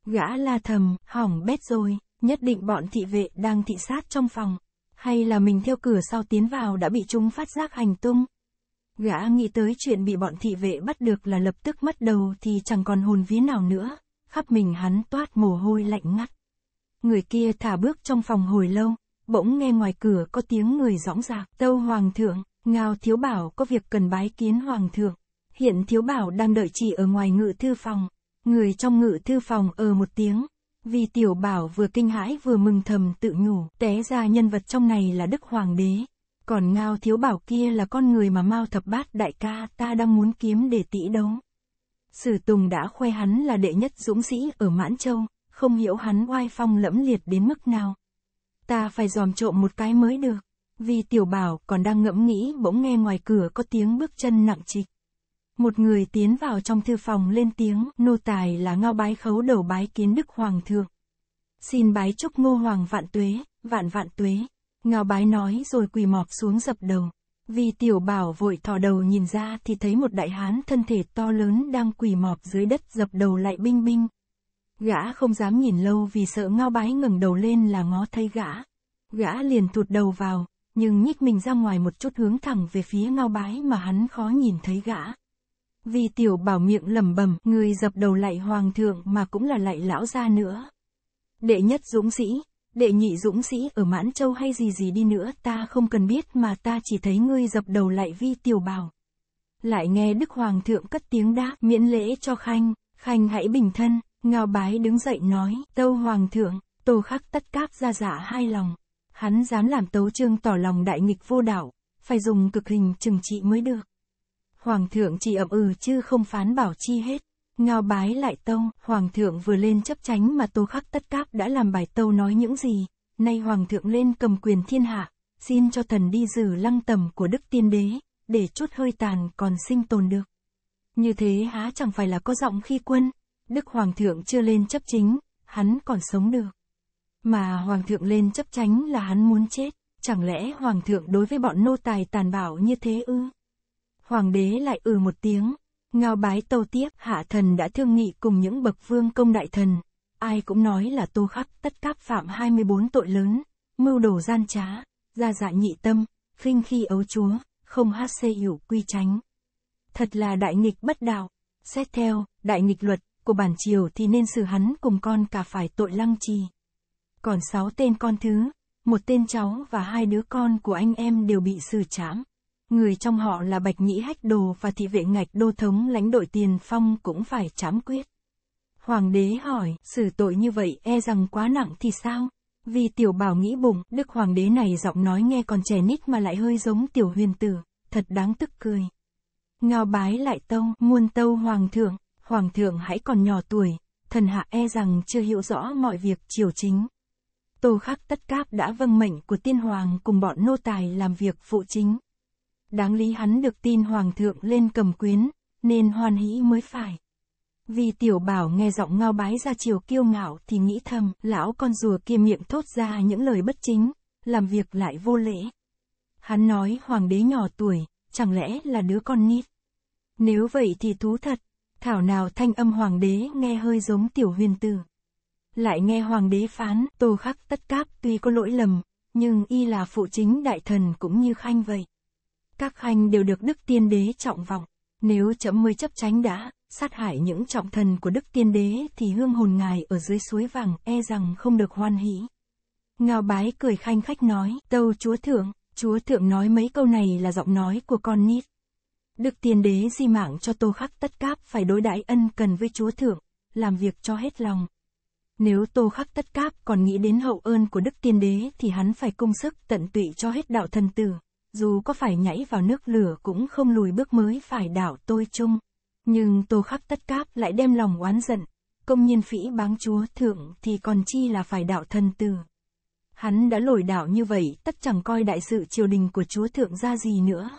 Gã la thầm, hỏng bét rồi, nhất định bọn thị vệ đang thị sát trong phòng. Hay là mình theo cửa sau tiến vào đã bị chúng phát giác hành tung. Gã nghĩ tới chuyện bị bọn thị vệ bắt được là lập tức mất đầu thì chẳng còn hồn vía nào nữa, khắp mình hắn toát mồ hôi lạnh ngắt. Người kia thả bước trong phòng hồi lâu, bỗng nghe ngoài cửa có tiếng người rõng rạc. Tâu Hoàng thượng, Ngao Thiếu Bảo có việc cần bái kiến Hoàng thượng. Hiện Thiếu Bảo đang đợi chị ở ngoài ngự thư phòng. Người trong ngự thư phòng ờ một tiếng. Vì Tiểu Bảo vừa kinh hãi vừa mừng thầm tự nhủ. Té ra nhân vật trong này là Đức Hoàng đế. Còn Ngao Thiếu Bảo kia là con người mà Mao Thập Bát đại ca ta đang muốn kiếm để tỷ đấu. Sử Tùng đã khoe hắn là đệ nhất dũng sĩ ở Mãn Châu, không hiểu hắn oai phong lẫm liệt đến mức nào. Ta phải dòm trộm một cái mới được. Vì tiểu bảo còn đang ngẫm nghĩ bỗng nghe ngoài cửa có tiếng bước chân nặng trịch. Một người tiến vào trong thư phòng lên tiếng, nô tài là ngao bái khấu đầu bái kiến đức hoàng thượng. Xin bái chúc ngô hoàng vạn tuế, vạn vạn tuế. Ngao bái nói rồi quỳ mọp xuống dập đầu. Vì tiểu bảo vội thò đầu nhìn ra thì thấy một đại hán thân thể to lớn đang quỳ mọp dưới đất dập đầu lại binh binh. Gã không dám nhìn lâu vì sợ ngao bái ngẩng đầu lên là ngó thấy gã. Gã liền thụt đầu vào, nhưng nhích mình ra ngoài một chút hướng thẳng về phía ngao bái mà hắn khó nhìn thấy gã. Vì tiểu bảo miệng lẩm bẩm, người dập đầu lại hoàng thượng mà cũng là lại lão gia nữa. Đệ nhất dũng sĩ, đệ nhị dũng sĩ ở Mãn Châu hay gì gì đi nữa ta không cần biết mà ta chỉ thấy ngươi dập đầu lại vi tiểu bảo. Lại nghe Đức Hoàng thượng cất tiếng đáp miễn lễ cho Khanh, Khanh hãy bình thân, ngao bái đứng dậy nói, tâu Hoàng thượng, tô khắc tất cáp ra giả dạ hai lòng. Hắn dám làm tấu trương tỏ lòng đại nghịch vô đạo phải dùng cực hình trừng trị mới được. Hoàng thượng chỉ ậm ừ chứ không phán bảo chi hết. Ngao bái lại tâu, hoàng thượng vừa lên chấp chánh mà tô khắc tất cáp đã làm bài tâu nói những gì, nay hoàng thượng lên cầm quyền thiên hạ, xin cho thần đi dử lăng tầm của đức tiên đế, để chút hơi tàn còn sinh tồn được. Như thế há chẳng phải là có giọng khi quân, đức hoàng thượng chưa lên chấp chính, hắn còn sống được. Mà hoàng thượng lên chấp chánh là hắn muốn chết, chẳng lẽ hoàng thượng đối với bọn nô tài tàn bạo như thế ư? Hoàng đế lại ừ một tiếng, Ngao bái tâu tiếp, hạ thần đã thương nghị cùng những bậc vương công đại thần. Ai cũng nói là tô khắc tất cáp phạm 24 tội lớn, mưu đồ gian trá, ra dại nhị tâm, khinh khi ấu chúa, không hát xê hiểu quy tránh. Thật là đại nghịch bất đạo, xét theo, đại nghịch luật, của bản triều thì nên xử hắn cùng con cả phải tội lăng trì. Còn sáu tên con thứ, một tên cháu và hai đứa con của anh em đều bị xử trảm người trong họ là Bạch Nhĩ Hách Đồ và thị vệ ngạch đô thống lãnh đội tiền phong cũng phải chám quyết. Hoàng đế hỏi, xử tội như vậy e rằng quá nặng thì sao? Vì tiểu bảo nghĩ bụng, đức hoàng đế này giọng nói nghe còn trẻ nít mà lại hơi giống tiểu huyền tử, thật đáng tức cười. Ngao bái lại tâu, muôn tâu hoàng thượng, hoàng thượng hãy còn nhỏ tuổi, thần hạ e rằng chưa hiểu rõ mọi việc triều chính. Tô khắc tất cáp đã vâng mệnh của tiên hoàng cùng bọn nô tài làm việc phụ chính đáng lý hắn được tin hoàng thượng lên cầm quyến, nên hoan hỷ mới phải. Vì tiểu bảo nghe giọng ngao bái ra chiều kiêu ngạo thì nghĩ thầm, lão con rùa kia miệng thốt ra những lời bất chính, làm việc lại vô lễ. Hắn nói hoàng đế nhỏ tuổi, chẳng lẽ là đứa con nít. Nếu vậy thì thú thật, thảo nào thanh âm hoàng đế nghe hơi giống tiểu huyền tử. Lại nghe hoàng đế phán, tô khắc tất cáp tuy có lỗi lầm, nhưng y là phụ chính đại thần cũng như khanh vậy các khanh đều được Đức Tiên Đế trọng vọng. Nếu chậm mới chấp tránh đã, sát hại những trọng thần của Đức Tiên Đế thì hương hồn ngài ở dưới suối vàng e rằng không được hoan hỷ. Ngao bái cười khanh khách nói, tâu chúa thượng, chúa thượng nói mấy câu này là giọng nói của con nít. Đức Tiên Đế di mạng cho tô khắc tất cáp phải đối đãi ân cần với chúa thượng, làm việc cho hết lòng. Nếu Tô Khắc Tất Cáp còn nghĩ đến hậu ơn của Đức Tiên Đế thì hắn phải công sức tận tụy cho hết đạo thần tử dù có phải nhảy vào nước lửa cũng không lùi bước mới phải đảo tôi chung. Nhưng tô khắp tất cáp lại đem lòng oán giận, công nhiên phỉ báng chúa thượng thì còn chi là phải đảo thân tử Hắn đã lồi đảo như vậy tất chẳng coi đại sự triều đình của chúa thượng ra gì nữa.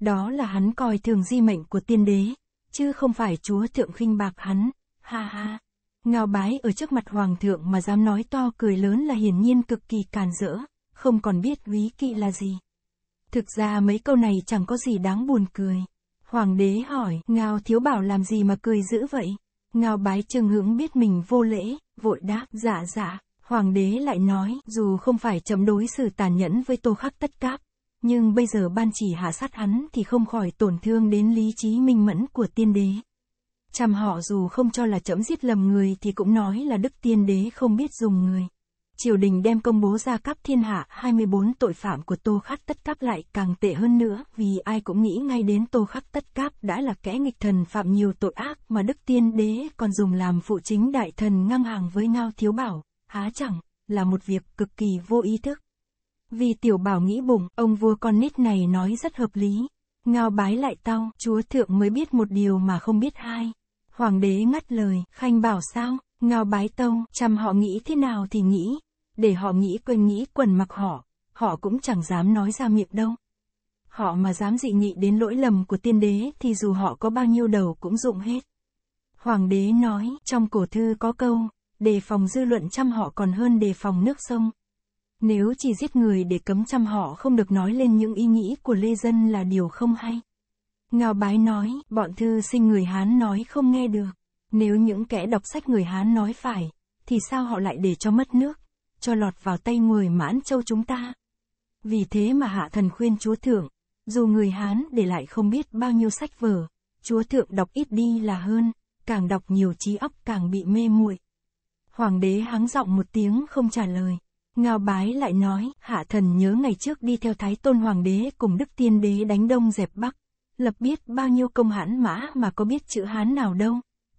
Đó là hắn coi thường di mệnh của tiên đế, chứ không phải chúa thượng khinh bạc hắn, ha ha. Ngao bái ở trước mặt hoàng thượng mà dám nói to cười lớn là hiển nhiên cực kỳ càn rỡ, không còn biết quý kỵ là gì. Thực ra mấy câu này chẳng có gì đáng buồn cười. Hoàng đế hỏi, Ngao thiếu bảo làm gì mà cười dữ vậy? Ngao bái trương hướng biết mình vô lễ, vội đáp, dạ dạ. Hoàng đế lại nói, dù không phải chấm đối xử tàn nhẫn với tô khắc tất cáp, nhưng bây giờ ban chỉ hạ sát hắn thì không khỏi tổn thương đến lý trí minh mẫn của tiên đế. Chăm họ dù không cho là chấm giết lầm người thì cũng nói là đức tiên đế không biết dùng người triều đình đem công bố ra cắp thiên hạ 24 tội phạm của Tô Khắc Tất Cáp lại càng tệ hơn nữa, vì ai cũng nghĩ ngay đến Tô Khắc Tất Cáp đã là kẻ nghịch thần phạm nhiều tội ác mà Đức Tiên Đế còn dùng làm phụ chính đại thần ngang hàng với Ngao Thiếu Bảo, há chẳng là một việc cực kỳ vô ý thức. Vì tiểu bảo nghĩ bụng, ông vua con nít này nói rất hợp lý. Ngao bái lại tao, chúa thượng mới biết một điều mà không biết hai. Hoàng đế ngắt lời, khanh bảo sao, Ngao Bái Tông, chăm họ nghĩ thế nào thì nghĩ, để họ nghĩ quên nghĩ quần mặc họ, họ cũng chẳng dám nói ra miệng đâu. Họ mà dám dị nghị đến lỗi lầm của tiên đế thì dù họ có bao nhiêu đầu cũng dụng hết. Hoàng đế nói, trong cổ thư có câu, đề phòng dư luận chăm họ còn hơn đề phòng nước sông. Nếu chỉ giết người để cấm chăm họ không được nói lên những ý nghĩ của lê dân là điều không hay. Ngao bái nói, bọn thư sinh người Hán nói không nghe được. Nếu những kẻ đọc sách người Hán nói phải, thì sao họ lại để cho mất nước, cho lọt vào tay người mãn châu chúng ta? Vì thế mà hạ thần khuyên chúa thượng, dù người Hán để lại không biết bao nhiêu sách vở, chúa thượng đọc ít đi là hơn, càng đọc nhiều trí óc càng bị mê muội. Hoàng đế háng giọng một tiếng không trả lời. Ngao bái lại nói, hạ thần nhớ ngày trước đi theo thái tôn hoàng đế cùng đức tiên đế đánh đông dẹp bắc. Lập biết bao nhiêu công hãn mã mà có biết chữ hán nào đâu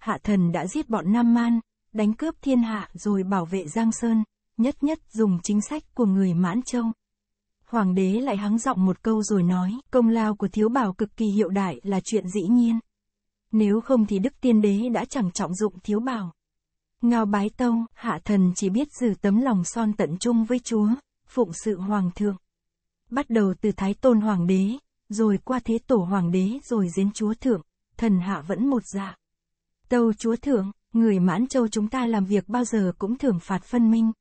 hạ thần đã giết bọn Nam Man, đánh cướp thiên hạ rồi bảo vệ Giang Sơn, nhất nhất dùng chính sách của người Mãn Châu. Hoàng đế lại hắng giọng một câu rồi nói, công lao của thiếu bảo cực kỳ hiệu đại là chuyện dĩ nhiên. Nếu không thì Đức Tiên Đế đã chẳng trọng dụng thiếu bảo. Ngao bái tông, hạ thần chỉ biết giữ tấm lòng son tận trung với chúa, phụng sự hoàng thượng. Bắt đầu từ thái tôn hoàng đế, rồi qua thế tổ hoàng đế rồi diễn chúa thượng, thần hạ vẫn một dạ. Tâu chúa thượng người mãn châu chúng ta làm việc bao giờ cũng thưởng phạt phân minh.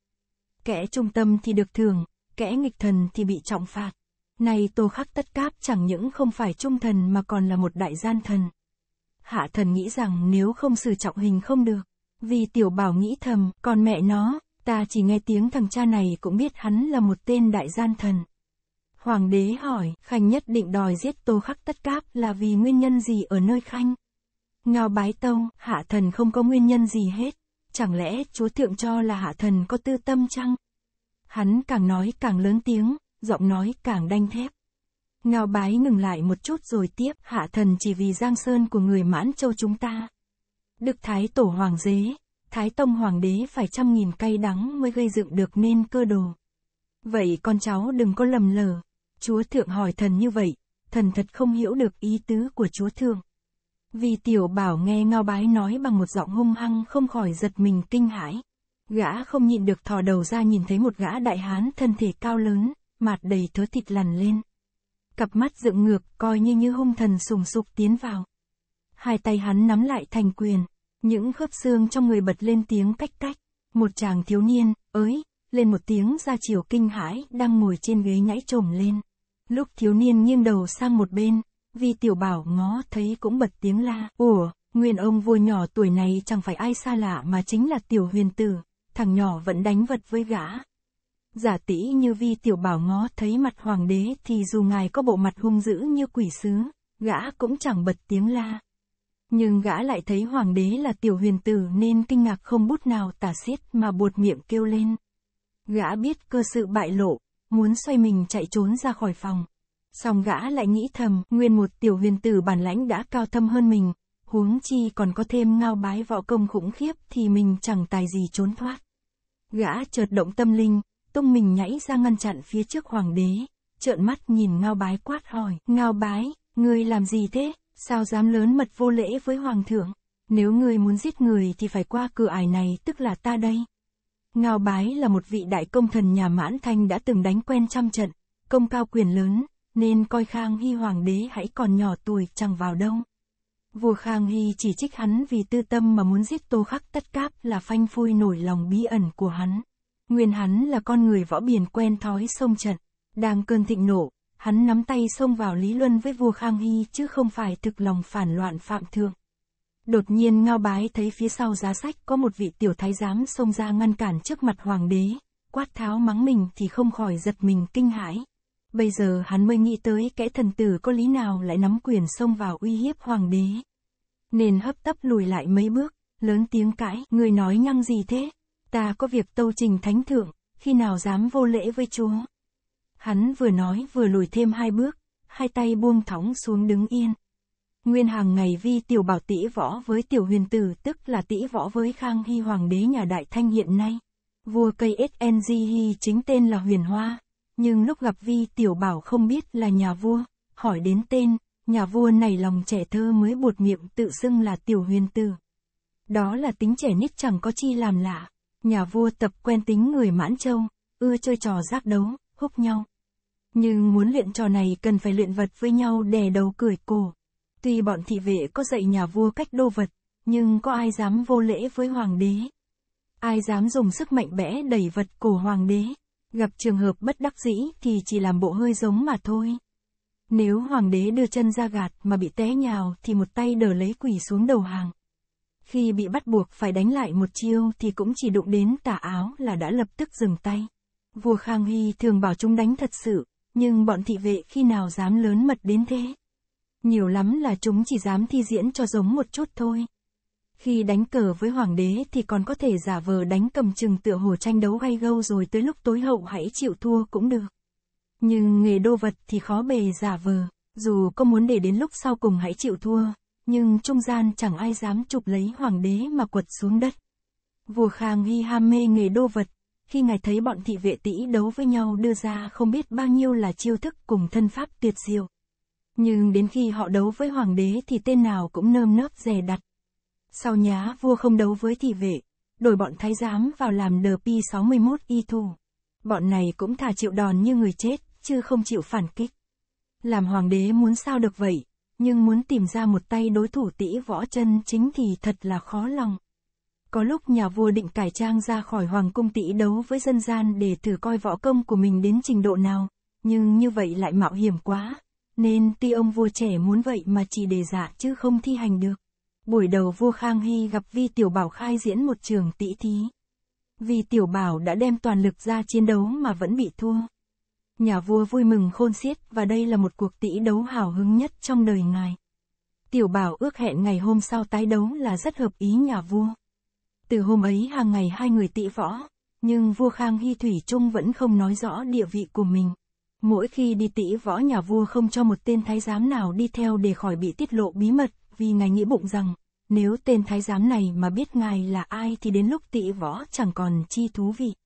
Kẻ trung tâm thì được thưởng, kẻ nghịch thần thì bị trọng phạt. Nay Tô Khắc Tất Cáp chẳng những không phải trung thần mà còn là một đại gian thần. Hạ thần nghĩ rằng nếu không xử trọng hình không được, vì tiểu bảo nghĩ thầm, còn mẹ nó, ta chỉ nghe tiếng thằng cha này cũng biết hắn là một tên đại gian thần. Hoàng đế hỏi, Khanh nhất định đòi giết Tô Khắc Tất Cáp là vì nguyên nhân gì ở nơi Khanh? Ngao bái tông, hạ thần không có nguyên nhân gì hết. Chẳng lẽ chúa thượng cho là hạ thần có tư tâm chăng? Hắn càng nói càng lớn tiếng, giọng nói càng đanh thép. Ngao bái ngừng lại một chút rồi tiếp, hạ thần chỉ vì giang sơn của người mãn châu chúng ta. Đức Thái Tổ Hoàng Đế, Thái Tông Hoàng Đế phải trăm nghìn cay đắng mới gây dựng được nên cơ đồ. Vậy con cháu đừng có lầm lờ. Chúa Thượng hỏi thần như vậy, thần thật không hiểu được ý tứ của Chúa Thượng. Vì tiểu bảo nghe ngao bái nói bằng một giọng hung hăng không khỏi giật mình kinh hãi. Gã không nhịn được thò đầu ra nhìn thấy một gã đại hán thân thể cao lớn, mặt đầy thớ thịt lằn lên. Cặp mắt dựng ngược coi như như hung thần sùng sục tiến vào. Hai tay hắn nắm lại thành quyền, những khớp xương trong người bật lên tiếng cách cách. Một chàng thiếu niên, ới, lên một tiếng ra chiều kinh hãi đang ngồi trên ghế nhảy trồm lên. Lúc thiếu niên nghiêng đầu sang một bên, Vi tiểu bảo ngó thấy cũng bật tiếng la, ủa, nguyên ông vua nhỏ tuổi này chẳng phải ai xa lạ mà chính là tiểu huyền tử, thằng nhỏ vẫn đánh vật với gã. Giả tỷ như vi tiểu bảo ngó thấy mặt hoàng đế thì dù ngài có bộ mặt hung dữ như quỷ sứ, gã cũng chẳng bật tiếng la. Nhưng gã lại thấy hoàng đế là tiểu huyền tử nên kinh ngạc không bút nào tả xiết mà buột miệng kêu lên. Gã biết cơ sự bại lộ, muốn xoay mình chạy trốn ra khỏi phòng, Song gã lại nghĩ thầm, nguyên một tiểu huyền tử bản lãnh đã cao thâm hơn mình, huống chi còn có thêm ngao bái võ công khủng khiếp thì mình chẳng tài gì trốn thoát. Gã chợt động tâm linh, tung mình nhảy ra ngăn chặn phía trước hoàng đế, trợn mắt nhìn ngao bái quát hỏi, ngao bái, ngươi làm gì thế, sao dám lớn mật vô lễ với hoàng thượng, nếu ngươi muốn giết người thì phải qua cửa ải này tức là ta đây. Ngao bái là một vị đại công thần nhà mãn thanh đã từng đánh quen trăm trận, công cao quyền lớn, nên coi Khang Hy hoàng đế hãy còn nhỏ tuổi chẳng vào đông Vua Khang Hy chỉ trích hắn vì tư tâm mà muốn giết Tô Khắc Tất Cáp là phanh phui nổi lòng bí ẩn của hắn. Nguyên hắn là con người võ biển quen thói sông trận, đang cơn thịnh nộ, hắn nắm tay xông vào lý luân với vua Khang Hy chứ không phải thực lòng phản loạn phạm thượng. Đột nhiên ngao bái thấy phía sau giá sách có một vị tiểu thái giám xông ra ngăn cản trước mặt hoàng đế, quát tháo mắng mình thì không khỏi giật mình kinh hãi bây giờ hắn mới nghĩ tới kẻ thần tử có lý nào lại nắm quyền xông vào uy hiếp hoàng đế. Nên hấp tấp lùi lại mấy bước, lớn tiếng cãi, người nói nhăng gì thế? Ta có việc tâu trình thánh thượng, khi nào dám vô lễ với chúa? Hắn vừa nói vừa lùi thêm hai bước, hai tay buông thõng xuống đứng yên. Nguyên hàng ngày vi tiểu bảo tỷ võ với tiểu huyền tử tức là tỷ võ với khang hy hoàng đế nhà đại thanh hiện nay. Vua cây SNG chính tên là huyền hoa, nhưng lúc gặp Vi Tiểu Bảo không biết là nhà vua, hỏi đến tên, nhà vua này lòng trẻ thơ mới buột miệng tự xưng là Tiểu Huyền Tử. Đó là tính trẻ nít chẳng có chi làm lạ, nhà vua tập quen tính người mãn châu, ưa chơi trò giác đấu, húc nhau. Nhưng muốn luyện trò này cần phải luyện vật với nhau đè đầu cười cổ. Tuy bọn thị vệ có dạy nhà vua cách đô vật, nhưng có ai dám vô lễ với hoàng đế? Ai dám dùng sức mạnh bẽ đẩy vật cổ hoàng đế? Gặp trường hợp bất đắc dĩ thì chỉ làm bộ hơi giống mà thôi. Nếu hoàng đế đưa chân ra gạt mà bị té nhào thì một tay đỡ lấy quỷ xuống đầu hàng. Khi bị bắt buộc phải đánh lại một chiêu thì cũng chỉ đụng đến tà áo là đã lập tức dừng tay. Vua Khang Hy thường bảo chúng đánh thật sự, nhưng bọn thị vệ khi nào dám lớn mật đến thế? Nhiều lắm là chúng chỉ dám thi diễn cho giống một chút thôi. Khi đánh cờ với hoàng đế thì còn có thể giả vờ đánh cầm chừng tựa hồ tranh đấu hay gâu rồi tới lúc tối hậu hãy chịu thua cũng được. Nhưng nghề đô vật thì khó bề giả vờ, dù có muốn để đến lúc sau cùng hãy chịu thua, nhưng trung gian chẳng ai dám chụp lấy hoàng đế mà quật xuống đất. Vua Khang Hy ham mê nghề đô vật, khi ngài thấy bọn thị vệ tỷ đấu với nhau đưa ra không biết bao nhiêu là chiêu thức cùng thân pháp tuyệt diệu. Nhưng đến khi họ đấu với hoàng đế thì tên nào cũng nơm nớp dè đặt. Sau nhá vua không đấu với thị vệ, đổi bọn thái giám vào làm đờ pi 61 y thù. Bọn này cũng thả chịu đòn như người chết, chứ không chịu phản kích. Làm hoàng đế muốn sao được vậy, nhưng muốn tìm ra một tay đối thủ tĩ võ chân chính thì thật là khó lòng. Có lúc nhà vua định cải trang ra khỏi hoàng cung tĩ đấu với dân gian để thử coi võ công của mình đến trình độ nào, nhưng như vậy lại mạo hiểm quá, nên tuy ông vua trẻ muốn vậy mà chỉ đề giả dạ chứ không thi hành được. Buổi đầu vua Khang Hy gặp Vi Tiểu Bảo khai diễn một trường tỷ thí. Vi Tiểu Bảo đã đem toàn lực ra chiến đấu mà vẫn bị thua. Nhà vua vui mừng khôn xiết và đây là một cuộc tỷ đấu hào hứng nhất trong đời ngài. Tiểu Bảo ước hẹn ngày hôm sau tái đấu là rất hợp ý nhà vua. Từ hôm ấy hàng ngày hai người tỷ võ, nhưng vua Khang Hy Thủy Trung vẫn không nói rõ địa vị của mình. Mỗi khi đi tỷ võ nhà vua không cho một tên thái giám nào đi theo để khỏi bị tiết lộ bí mật vì ngài nghĩ bụng rằng, nếu tên thái giám này mà biết ngài là ai thì đến lúc tị võ chẳng còn chi thú vị.